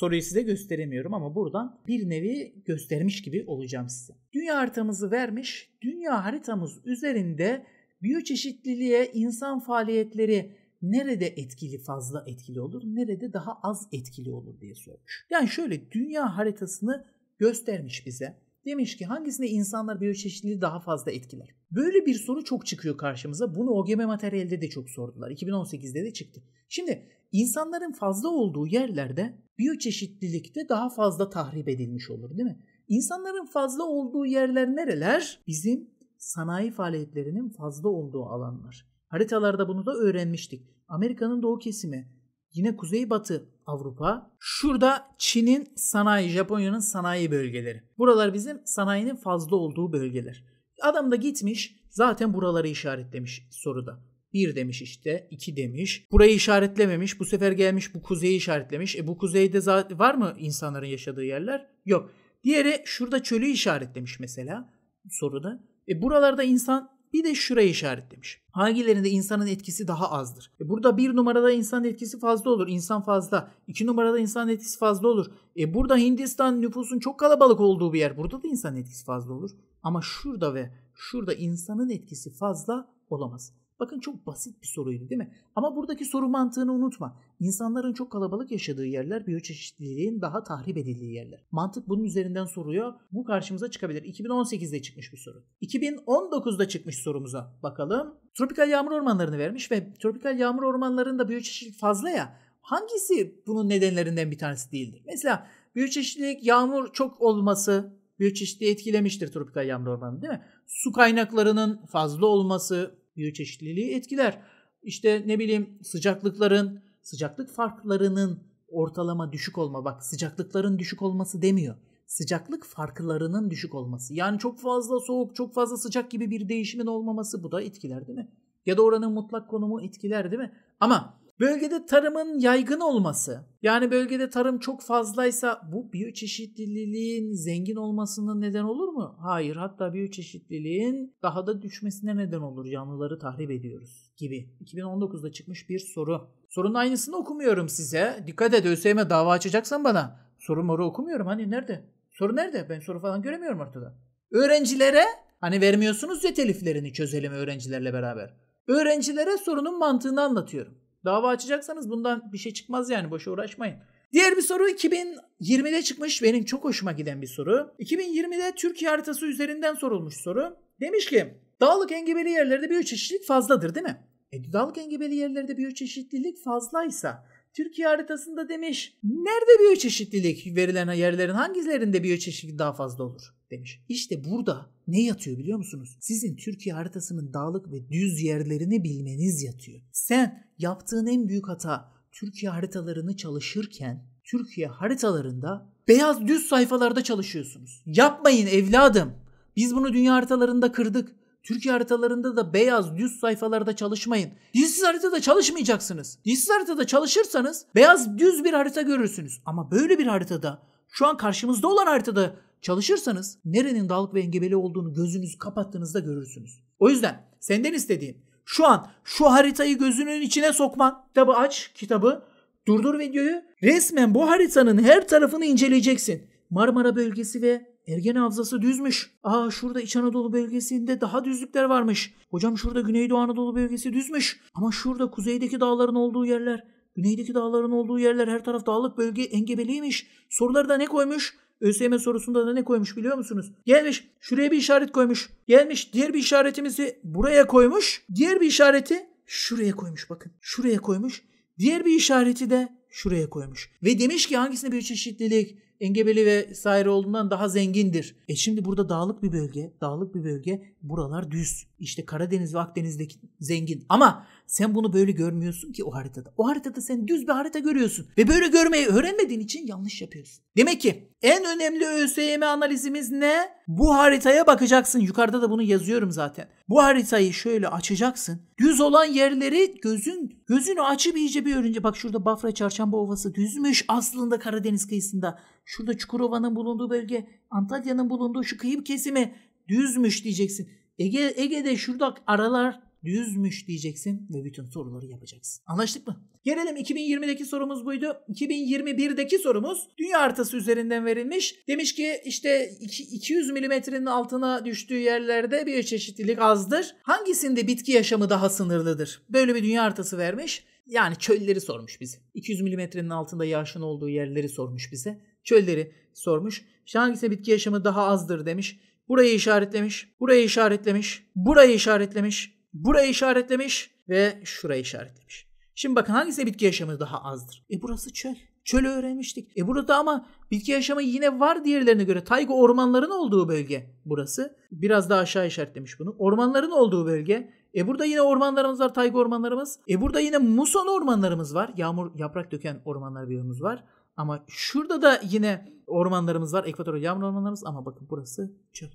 Soruyu size gösteremiyorum ama buradan bir nevi göstermiş gibi olacağım size. Dünya haritamızı vermiş. Dünya haritamız üzerinde biyoçeşitliliğe, insan faaliyetleri, nerede etkili fazla etkili olur, nerede daha az etkili olur diye sormuş. Yani şöyle dünya haritasını göstermiş bize. Demiş ki hangisinde insanlar biyoçeşitliliği daha fazla etkiler? Böyle bir soru çok çıkıyor karşımıza. Bunu OGM materyalde de çok sordular. 2018'de de çıktı. Şimdi insanların fazla olduğu yerlerde biyoçeşitlilikte daha fazla tahrip edilmiş olur değil mi? İnsanların fazla olduğu yerler nereler? Bizim sanayi faaliyetlerinin fazla olduğu alanlar. Haritalarda bunu da öğrenmiştik. Amerika'nın doğu kesimi, yine kuzeybatı Avrupa. Şurada Çin'in sanayi, Japonya'nın sanayi bölgeleri. Buralar bizim sanayinin fazla olduğu bölgeler. Adam da gitmiş zaten buraları işaretlemiş soruda. 1 demiş işte, 2 demiş. Burayı işaretlememiş. Bu sefer gelmiş bu kuzeyi işaretlemiş. E bu kuzeyde zaten var mı insanların yaşadığı yerler? Yok. Diğeri şurada çölü işaretlemiş mesela soruda. E buralarda insan bir de şurayı işaretlemiş. Hangilerinde insanın etkisi daha azdır? E burada bir numarada insan etkisi fazla olur. İnsan fazla. İki numarada insan etkisi fazla olur. E burada Hindistan nüfusun çok kalabalık olduğu bir yer. Burada da insan etkisi fazla olur. Ama şurada ve şurada insanın etkisi fazla olamaz. Bakın çok basit bir soruydu değil mi? Ama buradaki soru mantığını unutma. İnsanların çok kalabalık yaşadığı yerler biyoçeşitliliğin daha tahrip edildiği yerler. Mantık bunun üzerinden soruyor. Bu karşımıza çıkabilir. 2018'de çıkmış bir soru. 2019'da çıkmış sorumuza bakalım. Tropikal yağmur ormanlarını vermiş ve tropikal yağmur ormanlarında biyoçeşitlilik fazla ya. Hangisi bunun nedenlerinden bir tanesi değildir? Mesela biyoçeşitlilik yağmur çok olması biyoçeşitliği etkilemiştir tropikal yağmur ormanı değil mi? Su kaynaklarının fazla olması biyoçeşitliliği etkiler. İşte ne bileyim sıcaklıkların, sıcaklık farklarının ortalama düşük olma. Bak sıcaklıkların düşük olması demiyor. Sıcaklık farklarının düşük olması. Yani çok fazla soğuk, çok fazla sıcak gibi bir değişimin olmaması bu da etkiler değil mi? Ya da oranın mutlak konumu etkiler değil mi? Ama Bölgede tarımın yaygın olması. Yani bölgede tarım çok fazlaysa bu biyoçeşitliliğin zengin olmasının neden olur mu? Hayır. Hatta biyoçeşitliliğin daha da düşmesine neden olur. Canlıları tahrip ediyoruz gibi. 2019'da çıkmış bir soru. Sorunun aynısını okumuyorum size. Dikkat et ÖSYM dava açacaksan bana. Soru moru okumuyorum. Hani nerede? Soru nerede? Ben soru falan göremiyorum ortada. Öğrencilere hani vermiyorsunuz ya teliflerini çözelim öğrencilerle beraber. Öğrencilere sorunun mantığını anlatıyorum. Dava açacaksanız bundan bir şey çıkmaz yani boşa uğraşmayın. Diğer bir soru 2020'de çıkmış benim çok hoşuma giden bir soru. 2020'de Türkiye haritası üzerinden sorulmuş soru. Demiş ki dağlık engebeli yerlerde biyoçeşitlilik fazladır değil mi? E, dağlık engebeli yerlerde biyoçeşitlilik fazlaysa Türkiye haritasında demiş nerede biyoçeşitlilik verilen yerlerin hangilerinde biyoçeşitlilik daha fazla olur demiş. İşte burada ne yatıyor biliyor musunuz? Sizin Türkiye haritasının dağlık ve düz yerlerini bilmeniz yatıyor. Sen yaptığın en büyük hata Türkiye haritalarını çalışırken Türkiye haritalarında beyaz düz sayfalarda çalışıyorsunuz. Yapmayın evladım. Biz bunu dünya haritalarında kırdık. Türkiye haritalarında da beyaz düz sayfalarda çalışmayın. Dilsiz haritada çalışmayacaksınız. Dilsiz haritada çalışırsanız beyaz düz bir harita görürsünüz. Ama böyle bir haritada şu an karşımızda olan haritada çalışırsanız nerenin dağlık ve engebeli olduğunu gözünüzü kapattığınızda görürsünüz. O yüzden senden istediğim şu an şu haritayı gözünün içine sokman. Kitabı aç kitabı durdur videoyu. Resmen bu haritanın her tarafını inceleyeceksin. Marmara bölgesi ve Ergene havzası düzmüş. Aa şurada İç Anadolu bölgesinde daha düzlükler varmış. Hocam şurada Güneydoğu Anadolu bölgesi düzmüş. Ama şurada kuzeydeki dağların olduğu yerler, güneydeki dağların olduğu yerler her taraf dağlık bölge engebeliymiş. Soruları da ne koymuş? ÖSYM sorusunda da ne koymuş biliyor musunuz? Gelmiş şuraya bir işaret koymuş. Gelmiş diğer bir işaretimizi buraya koymuş. Diğer bir işareti şuraya koymuş bakın. Şuraya koymuş. Diğer bir işareti de şuraya koymuş. Ve demiş ki hangisinde bir çeşitlilik, engebeli ve saire olduğundan daha zengindir. E şimdi burada dağlık bir bölge, dağlık bir bölge. Buralar düz. İşte Karadeniz ve Akdeniz'deki zengin. Ama sen bunu böyle görmüyorsun ki o haritada. O haritada sen düz bir harita görüyorsun. Ve böyle görmeyi öğrenmediğin için yanlış yapıyorsun. Demek ki en önemli ÖSYM analizimiz ne? Bu haritaya bakacaksın. Yukarıda da bunu yazıyorum zaten. Bu haritayı şöyle açacaksın. Düz olan yerleri gözün gözünü açıp iyice bir görünce bak şurada Bafra Çarşamba Ovası düzmüş aslında Karadeniz kıyısında. Şurada Çukurova'nın bulunduğu bölge, Antalya'nın bulunduğu şu kıyı kesimi düzmüş diyeceksin. Ege Ege'de şurada aralar düzmüş diyeceksin ve bütün soruları yapacaksın. Anlaştık mı? Gelelim 2020'deki sorumuz buydu. 2021'deki sorumuz dünya haritası üzerinden verilmiş. Demiş ki işte 200 milimetrenin altına düştüğü yerlerde bir biyoçeşitlilik azdır. Hangisinde bitki yaşamı daha sınırlıdır? Böyle bir dünya haritası vermiş. Yani çölleri sormuş bize. 200 milimetrenin altında yağışın olduğu yerleri sormuş bize çölleri sormuş. İşte hangisinde bitki yaşamı daha azdır demiş. Burayı işaretlemiş, burayı işaretlemiş, burayı işaretlemiş, burayı işaretlemiş ve şurayı işaretlemiş. Şimdi bakın hangisinde bitki yaşamı daha azdır? E burası çöl. Çölü öğrenmiştik. E burada ama bitki yaşamı yine var diğerlerine göre. Tayga ormanların olduğu bölge burası. Biraz daha aşağı işaretlemiş bunu. Ormanların olduğu bölge. E burada yine ormanlarımız var, tayga ormanlarımız. E burada yine muson ormanlarımız var. Yağmur yaprak döken ormanlar biyomuz var. Ama şurada da yine ormanlarımız var. Ekvatorya yağmur ormanlarımız ama bakın burası çöl.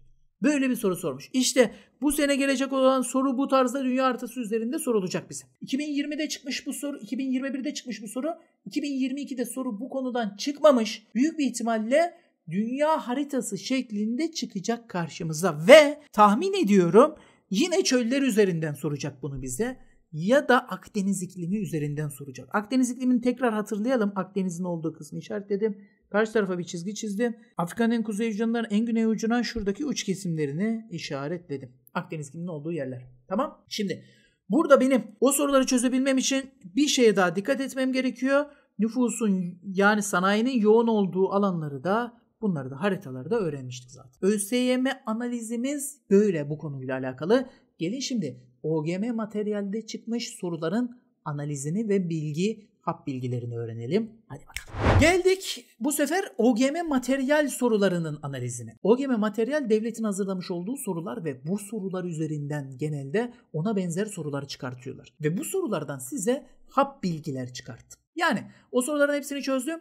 Böyle bir soru sormuş. İşte bu sene gelecek olan soru bu tarzda dünya haritası üzerinde sorulacak bize. 2020'de çıkmış bu soru, 2021'de çıkmış bu soru, 2022'de soru bu konudan çıkmamış. Büyük bir ihtimalle dünya haritası şeklinde çıkacak karşımıza ve tahmin ediyorum yine çöller üzerinden soracak bunu bize ya da Akdeniz iklimi üzerinden soracak. Akdeniz iklimini tekrar hatırlayalım. Akdeniz'in olduğu kısmı işaretledim. Karşı tarafa bir çizgi çizdim. Afrika'nın kuzey ucundan en güney ucuna şuradaki uç kesimlerini işaretledim. Akdeniz iklimi olduğu yerler. Tamam. Şimdi burada benim o soruları çözebilmem için bir şeye daha dikkat etmem gerekiyor. Nüfusun yani sanayinin yoğun olduğu alanları da bunları da haritalarda öğrenmiştik zaten. ÖSYM analizimiz böyle bu konuyla alakalı. Gelin şimdi OGM materyalde çıkmış soruların analizini ve bilgi hap bilgilerini öğrenelim. Hadi bakalım. Geldik bu sefer OGM materyal sorularının analizine. OGM materyal devletin hazırlamış olduğu sorular ve bu sorular üzerinden genelde ona benzer sorular çıkartıyorlar. Ve bu sorulardan size hap bilgiler çıkarttım. Yani o soruların hepsini çözdüm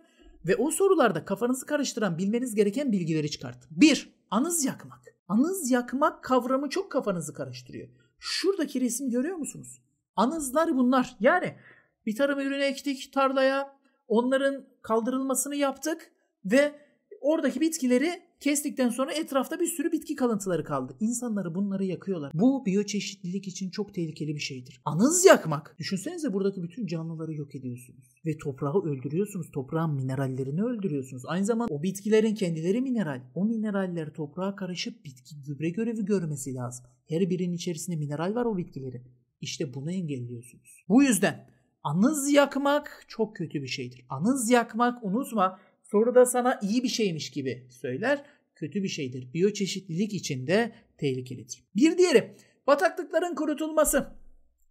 ve o sorularda kafanızı karıştıran bilmeniz gereken bilgileri çıkarttım. 1. Anız yakmak. Anız yakmak kavramı çok kafanızı karıştırıyor. Şuradaki resim görüyor musunuz? Anızlar bunlar. Yani bir tarım ürünü ektik tarlaya. Onların kaldırılmasını yaptık ve oradaki bitkileri Kestikten sonra etrafta bir sürü bitki kalıntıları kaldı. İnsanları bunları yakıyorlar. Bu biyoçeşitlilik için çok tehlikeli bir şeydir. Anız yakmak. Düşünsenize buradaki bütün canlıları yok ediyorsunuz. Ve toprağı öldürüyorsunuz. Toprağın minerallerini öldürüyorsunuz. Aynı zamanda o bitkilerin kendileri mineral. O mineraller toprağa karışıp bitki gübre görevi görmesi lazım. Her birinin içerisinde mineral var o bitkilerin. İşte bunu engelliyorsunuz. Bu yüzden anız yakmak çok kötü bir şeydir. Anız yakmak unutma Soru da sana iyi bir şeymiş gibi söyler, kötü bir şeydir. Biyoçeşitlilik içinde tehlikelidir. Bir diğeri bataklıkların kurutulması.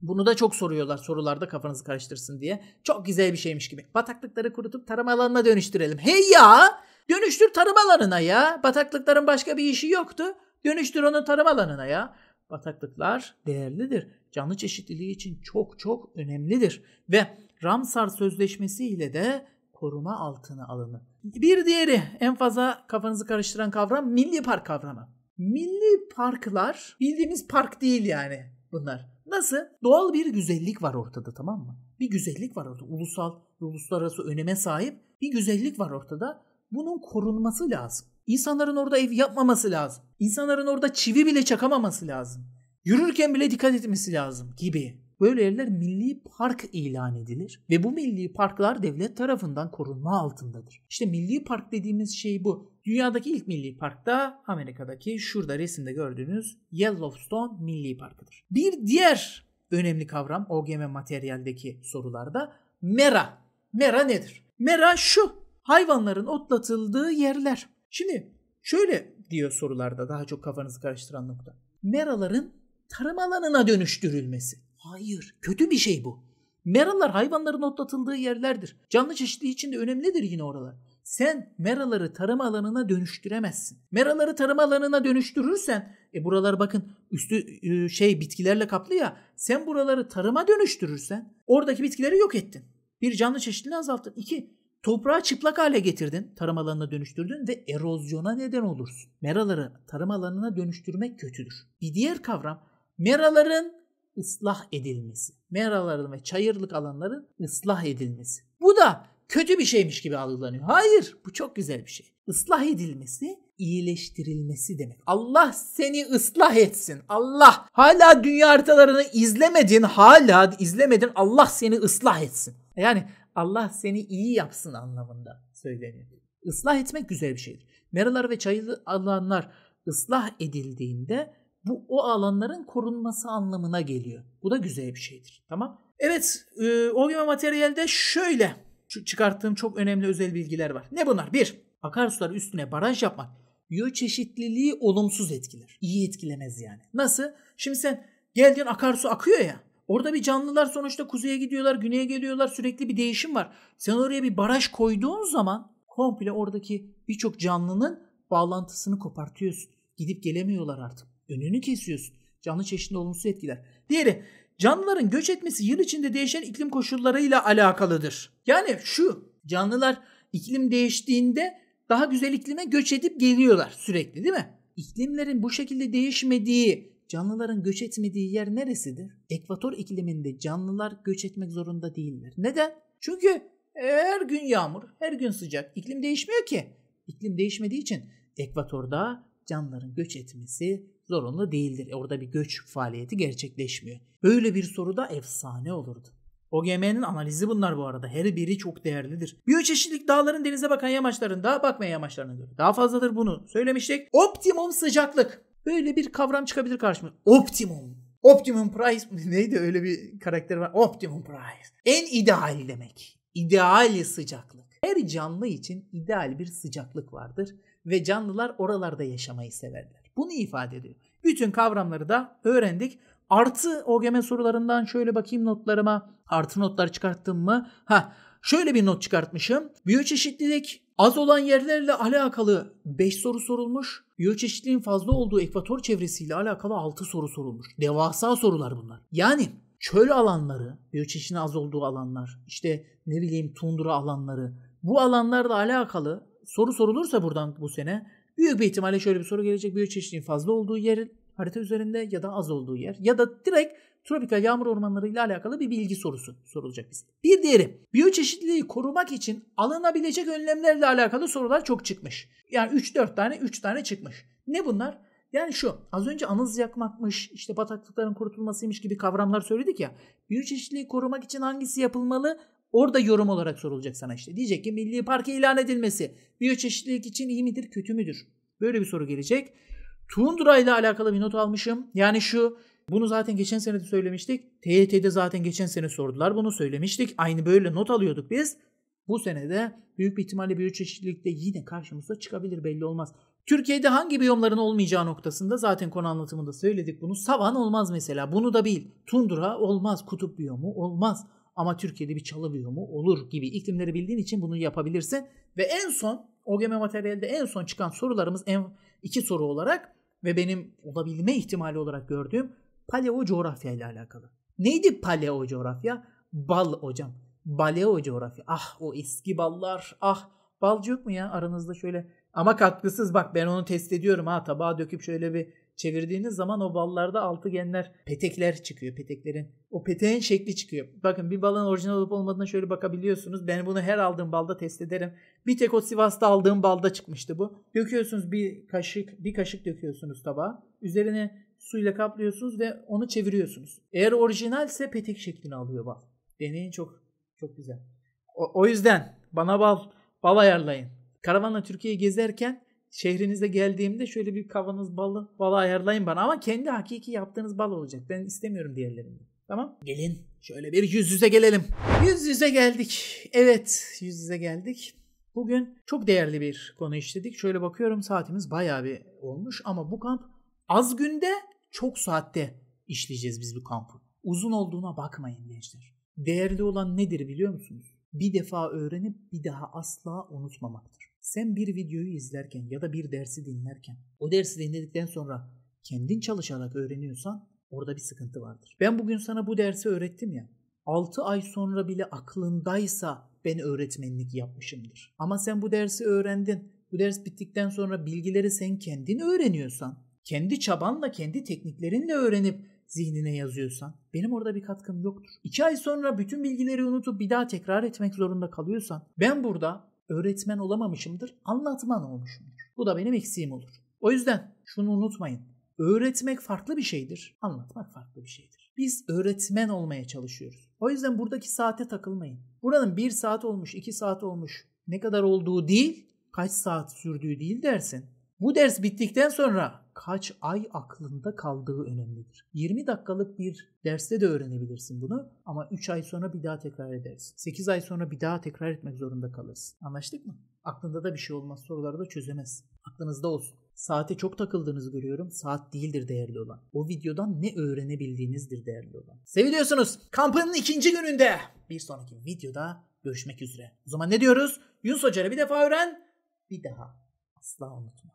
Bunu da çok soruyorlar sorularda kafanızı karıştırsın diye. Çok güzel bir şeymiş gibi. Bataklıkları kurutup tarım alanına dönüştürelim. Hey ya! Dönüştür tarım alanına ya. Bataklıkların başka bir işi yoktu. Dönüştür onu tarım alanına ya. Bataklıklar değerlidir. Canlı çeşitliliği için çok çok önemlidir. Ve Ramsar Sözleşmesi ile de koruma altına alınır. Bir diğeri en fazla kafanızı karıştıran kavram milli park kavramı. Milli parklar bildiğimiz park değil yani bunlar. Nasıl? Doğal bir güzellik var ortada tamam mı? Bir güzellik var ortada. Ulusal ve uluslararası öneme sahip bir güzellik var ortada. Bunun korunması lazım. İnsanların orada ev yapmaması lazım. İnsanların orada çivi bile çakamaması lazım. Yürürken bile dikkat etmesi lazım gibi. Böyle yerler milli park ilan edilir ve bu milli parklar devlet tarafından korunma altındadır. İşte milli park dediğimiz şey bu. Dünyadaki ilk milli park da Amerika'daki şurada resimde gördüğünüz Yellowstone Milli Parkı'dır. Bir diğer önemli kavram OGM materyaldeki sorularda mera. Mera nedir? Mera şu hayvanların otlatıldığı yerler. Şimdi şöyle diyor sorularda daha çok kafanızı karıştıran nokta. Meraların tarım alanına dönüştürülmesi. Hayır, kötü bir şey bu. Meralar hayvanların otlatıldığı yerlerdir. Canlı çeşitliği için de önemlidir yine oralar. Sen meraları tarım alanına dönüştüremezsin. Meraları tarım alanına dönüştürürsen, e buralar bakın üstü e, şey bitkilerle kaplı ya. Sen buraları tarıma dönüştürürsen oradaki bitkileri yok ettin. Bir canlı çeşitliğini azalttın. İki, toprağı çıplak hale getirdin, tarım alanına dönüştürdün ve erozyona neden olursun. Meraları tarım alanına dönüştürmek kötüdür. Bir diğer kavram meraların ıslah edilmesi. Meraların ve çayırlık alanların ıslah edilmesi. Bu da kötü bir şeymiş gibi algılanıyor. Hayır, bu çok güzel bir şey. Islah edilmesi, iyileştirilmesi demek. Allah seni ıslah etsin. Allah hala dünya haritalarını izlemedin, hala izlemedin. Allah seni ıslah etsin. Yani Allah seni iyi yapsın anlamında söyleniyor. Islah etmek güzel bir şeydir. Meralar ve çayırlık alanlar ıslah edildiğinde bu o alanların korunması anlamına geliyor. Bu da güzel bir şeydir. Tamam. Evet, e, OVM materyalde şöyle şu çıkarttığım çok önemli özel bilgiler var. Ne bunlar? Bir, Akarsular üstüne baraj yapmak biyoçeşitliliği olumsuz etkiler. İyi etkilemez yani. Nasıl? Şimdi sen geldiğin akarsu akıyor ya. Orada bir canlılar sonuçta kuzeye gidiyorlar, güneye geliyorlar. Sürekli bir değişim var. Sen oraya bir baraj koyduğun zaman komple oradaki birçok canlının bağlantısını kopartıyorsun. Gidip gelemiyorlar artık. Önünü kesiyorsun. Canlı çeşidini olumsuz etkiler. Diğeri canlıların göç etmesi yıl içinde değişen iklim koşullarıyla alakalıdır. Yani şu canlılar iklim değiştiğinde daha güzel iklime göç edip geliyorlar sürekli değil mi? İklimlerin bu şekilde değişmediği, canlıların göç etmediği yer neresidir? Ekvator ikliminde canlılar göç etmek zorunda değiller. Neden? Çünkü her gün yağmur, her gün sıcak. İklim değişmiyor ki. İklim değişmediği için ekvatorda canlıların göç etmesi zorunlu değildir. Orada bir göç faaliyeti gerçekleşmiyor. Böyle bir soruda efsane olurdu. O gemenin analizi bunlar bu arada. Her biri çok değerlidir. Biyoçeşitlilik dağların denize bakan yamaçlarında bakmayan yamaçlarına göre daha fazladır bunu söylemiştik. Optimum sıcaklık. Böyle bir kavram çıkabilir karşıma. Optimum. Optimum price neydi öyle bir karakter var. Optimum price. En ideal demek. İdeali sıcaklık. Her canlı için ideal bir sıcaklık vardır ve canlılar oralarda yaşamayı severler. Bunu ifade ediyor. Bütün kavramları da öğrendik. Artı OGM sorularından şöyle bakayım notlarıma. Artı notlar çıkarttım mı? Ha, şöyle bir not çıkartmışım. Biyoçeşitlilik az olan yerlerle alakalı 5 soru sorulmuş. Biyoçeşitliğin fazla olduğu ekvator çevresiyle alakalı 6 soru sorulmuş. Devasa sorular bunlar. Yani çöl alanları, biyoçeşitin az olduğu alanlar, işte ne bileyim tundra alanları, bu alanlarla alakalı soru sorulursa buradan bu sene büyük bir ihtimalle şöyle bir soru gelecek. Büyük çeşitliğin fazla olduğu yer harita üzerinde ya da az olduğu yer ya da direkt tropikal yağmur ormanları ile alakalı bir bilgi sorusu sorulacak bize. Bir diğeri biyoçeşitliliği korumak için alınabilecek önlemlerle alakalı sorular çok çıkmış. Yani 3-4 tane 3 tane çıkmış. Ne bunlar? Yani şu az önce anız yakmakmış işte bataklıkların kurutulmasıymış gibi kavramlar söyledik ya. Biyoçeşitliliği korumak için hangisi yapılmalı Orada yorum olarak sorulacak sana işte. Diyecek ki milli parkı ilan edilmesi biyoçeşitlilik için iyi midir kötü müdür? Böyle bir soru gelecek. Tundra ile alakalı bir not almışım. Yani şu bunu zaten geçen sene de söylemiştik. TYT'de zaten geçen sene sordular bunu söylemiştik. Aynı böyle not alıyorduk biz. Bu sene de büyük bir ihtimalle biyoçeşitlilikte yine karşımıza çıkabilir belli olmaz. Türkiye'de hangi biyomların olmayacağı noktasında zaten konu anlatımında söyledik bunu. Savan olmaz mesela bunu da bil. Tundra olmaz. Kutup biyomu olmaz ama Türkiye'de bir çalınıyor mu olur gibi iklimleri bildiğin için bunu yapabilirsin. Ve en son OGM materyalde en son çıkan sorularımız en iki soru olarak ve benim olabilme ihtimali olarak gördüğüm paleo coğrafya ile alakalı. Neydi paleo coğrafya? Bal hocam. Baleo coğrafya. Ah o eski ballar. Ah balcı yok mu ya aranızda şöyle ama katkısız bak ben onu test ediyorum ha tabağa döküp şöyle bir çevirdiğiniz zaman o ballarda altıgenler, petekler çıkıyor. Peteklerin o peteğin şekli çıkıyor. Bakın bir balın orijinal olup olmadığına şöyle bakabiliyorsunuz. Ben bunu her aldığım balda test ederim. Bir tek o Sivas'ta aldığım balda çıkmıştı bu. Döküyorsunuz bir kaşık, bir kaşık döküyorsunuz tabağa. Üzerine suyla kaplıyorsunuz ve onu çeviriyorsunuz. Eğer orijinalse petek şeklini alıyor bal. Deneyin çok çok güzel. O, o yüzden bana bal bal ayarlayın. Karavanla Türkiye'yi gezerken şehrinize geldiğimde şöyle bir kavanoz balı, balı ayarlayın bana ama kendi hakiki yaptığınız bal olacak. Ben istemiyorum diğerlerini. Tamam? Gelin şöyle bir yüz yüze gelelim. Yüz yüze geldik. Evet yüz yüze geldik. Bugün çok değerli bir konu işledik. Şöyle bakıyorum saatimiz bayağı bir olmuş ama bu kamp az günde çok saatte işleyeceğiz biz bu kampı. Uzun olduğuna bakmayın gençler. Değerli olan nedir biliyor musunuz? Bir defa öğrenip bir daha asla unutmamaktır. Sen bir videoyu izlerken ya da bir dersi dinlerken o dersi dinledikten sonra kendin çalışarak öğreniyorsan orada bir sıkıntı vardır. Ben bugün sana bu dersi öğrettim ya. 6 ay sonra bile aklındaysa ben öğretmenlik yapmışımdır. Ama sen bu dersi öğrendin. Bu ders bittikten sonra bilgileri sen kendin öğreniyorsan, kendi çabanla, kendi tekniklerinle öğrenip zihnine yazıyorsan benim orada bir katkım yoktur. 2 ay sonra bütün bilgileri unutup bir daha tekrar etmek zorunda kalıyorsan ben burada öğretmen olamamışımdır, anlatman olmuşumdur. Bu da benim eksiğim olur. O yüzden şunu unutmayın. Öğretmek farklı bir şeydir, anlatmak farklı bir şeydir. Biz öğretmen olmaya çalışıyoruz. O yüzden buradaki saate takılmayın. Buranın bir saat olmuş, iki saat olmuş, ne kadar olduğu değil, kaç saat sürdüğü değil dersin. Bu ders bittikten sonra kaç ay aklında kaldığı önemlidir. 20 dakikalık bir derste de öğrenebilirsin bunu ama 3 ay sonra bir daha tekrar edersin. 8 ay sonra bir daha tekrar etmek zorunda kalırsın. Anlaştık mı? Aklında da bir şey olmaz soruları da çözemez. Aklınızda olsun. Saate çok takıldığınızı görüyorum. Saat değildir değerli olan. O videodan ne öğrenebildiğinizdir değerli olan. Seviyorsunuz Kampının ikinci gününde. Bir sonraki videoda görüşmek üzere. O zaman ne diyoruz? Yunus Hoca'yla bir defa öğren. Bir daha asla unutma.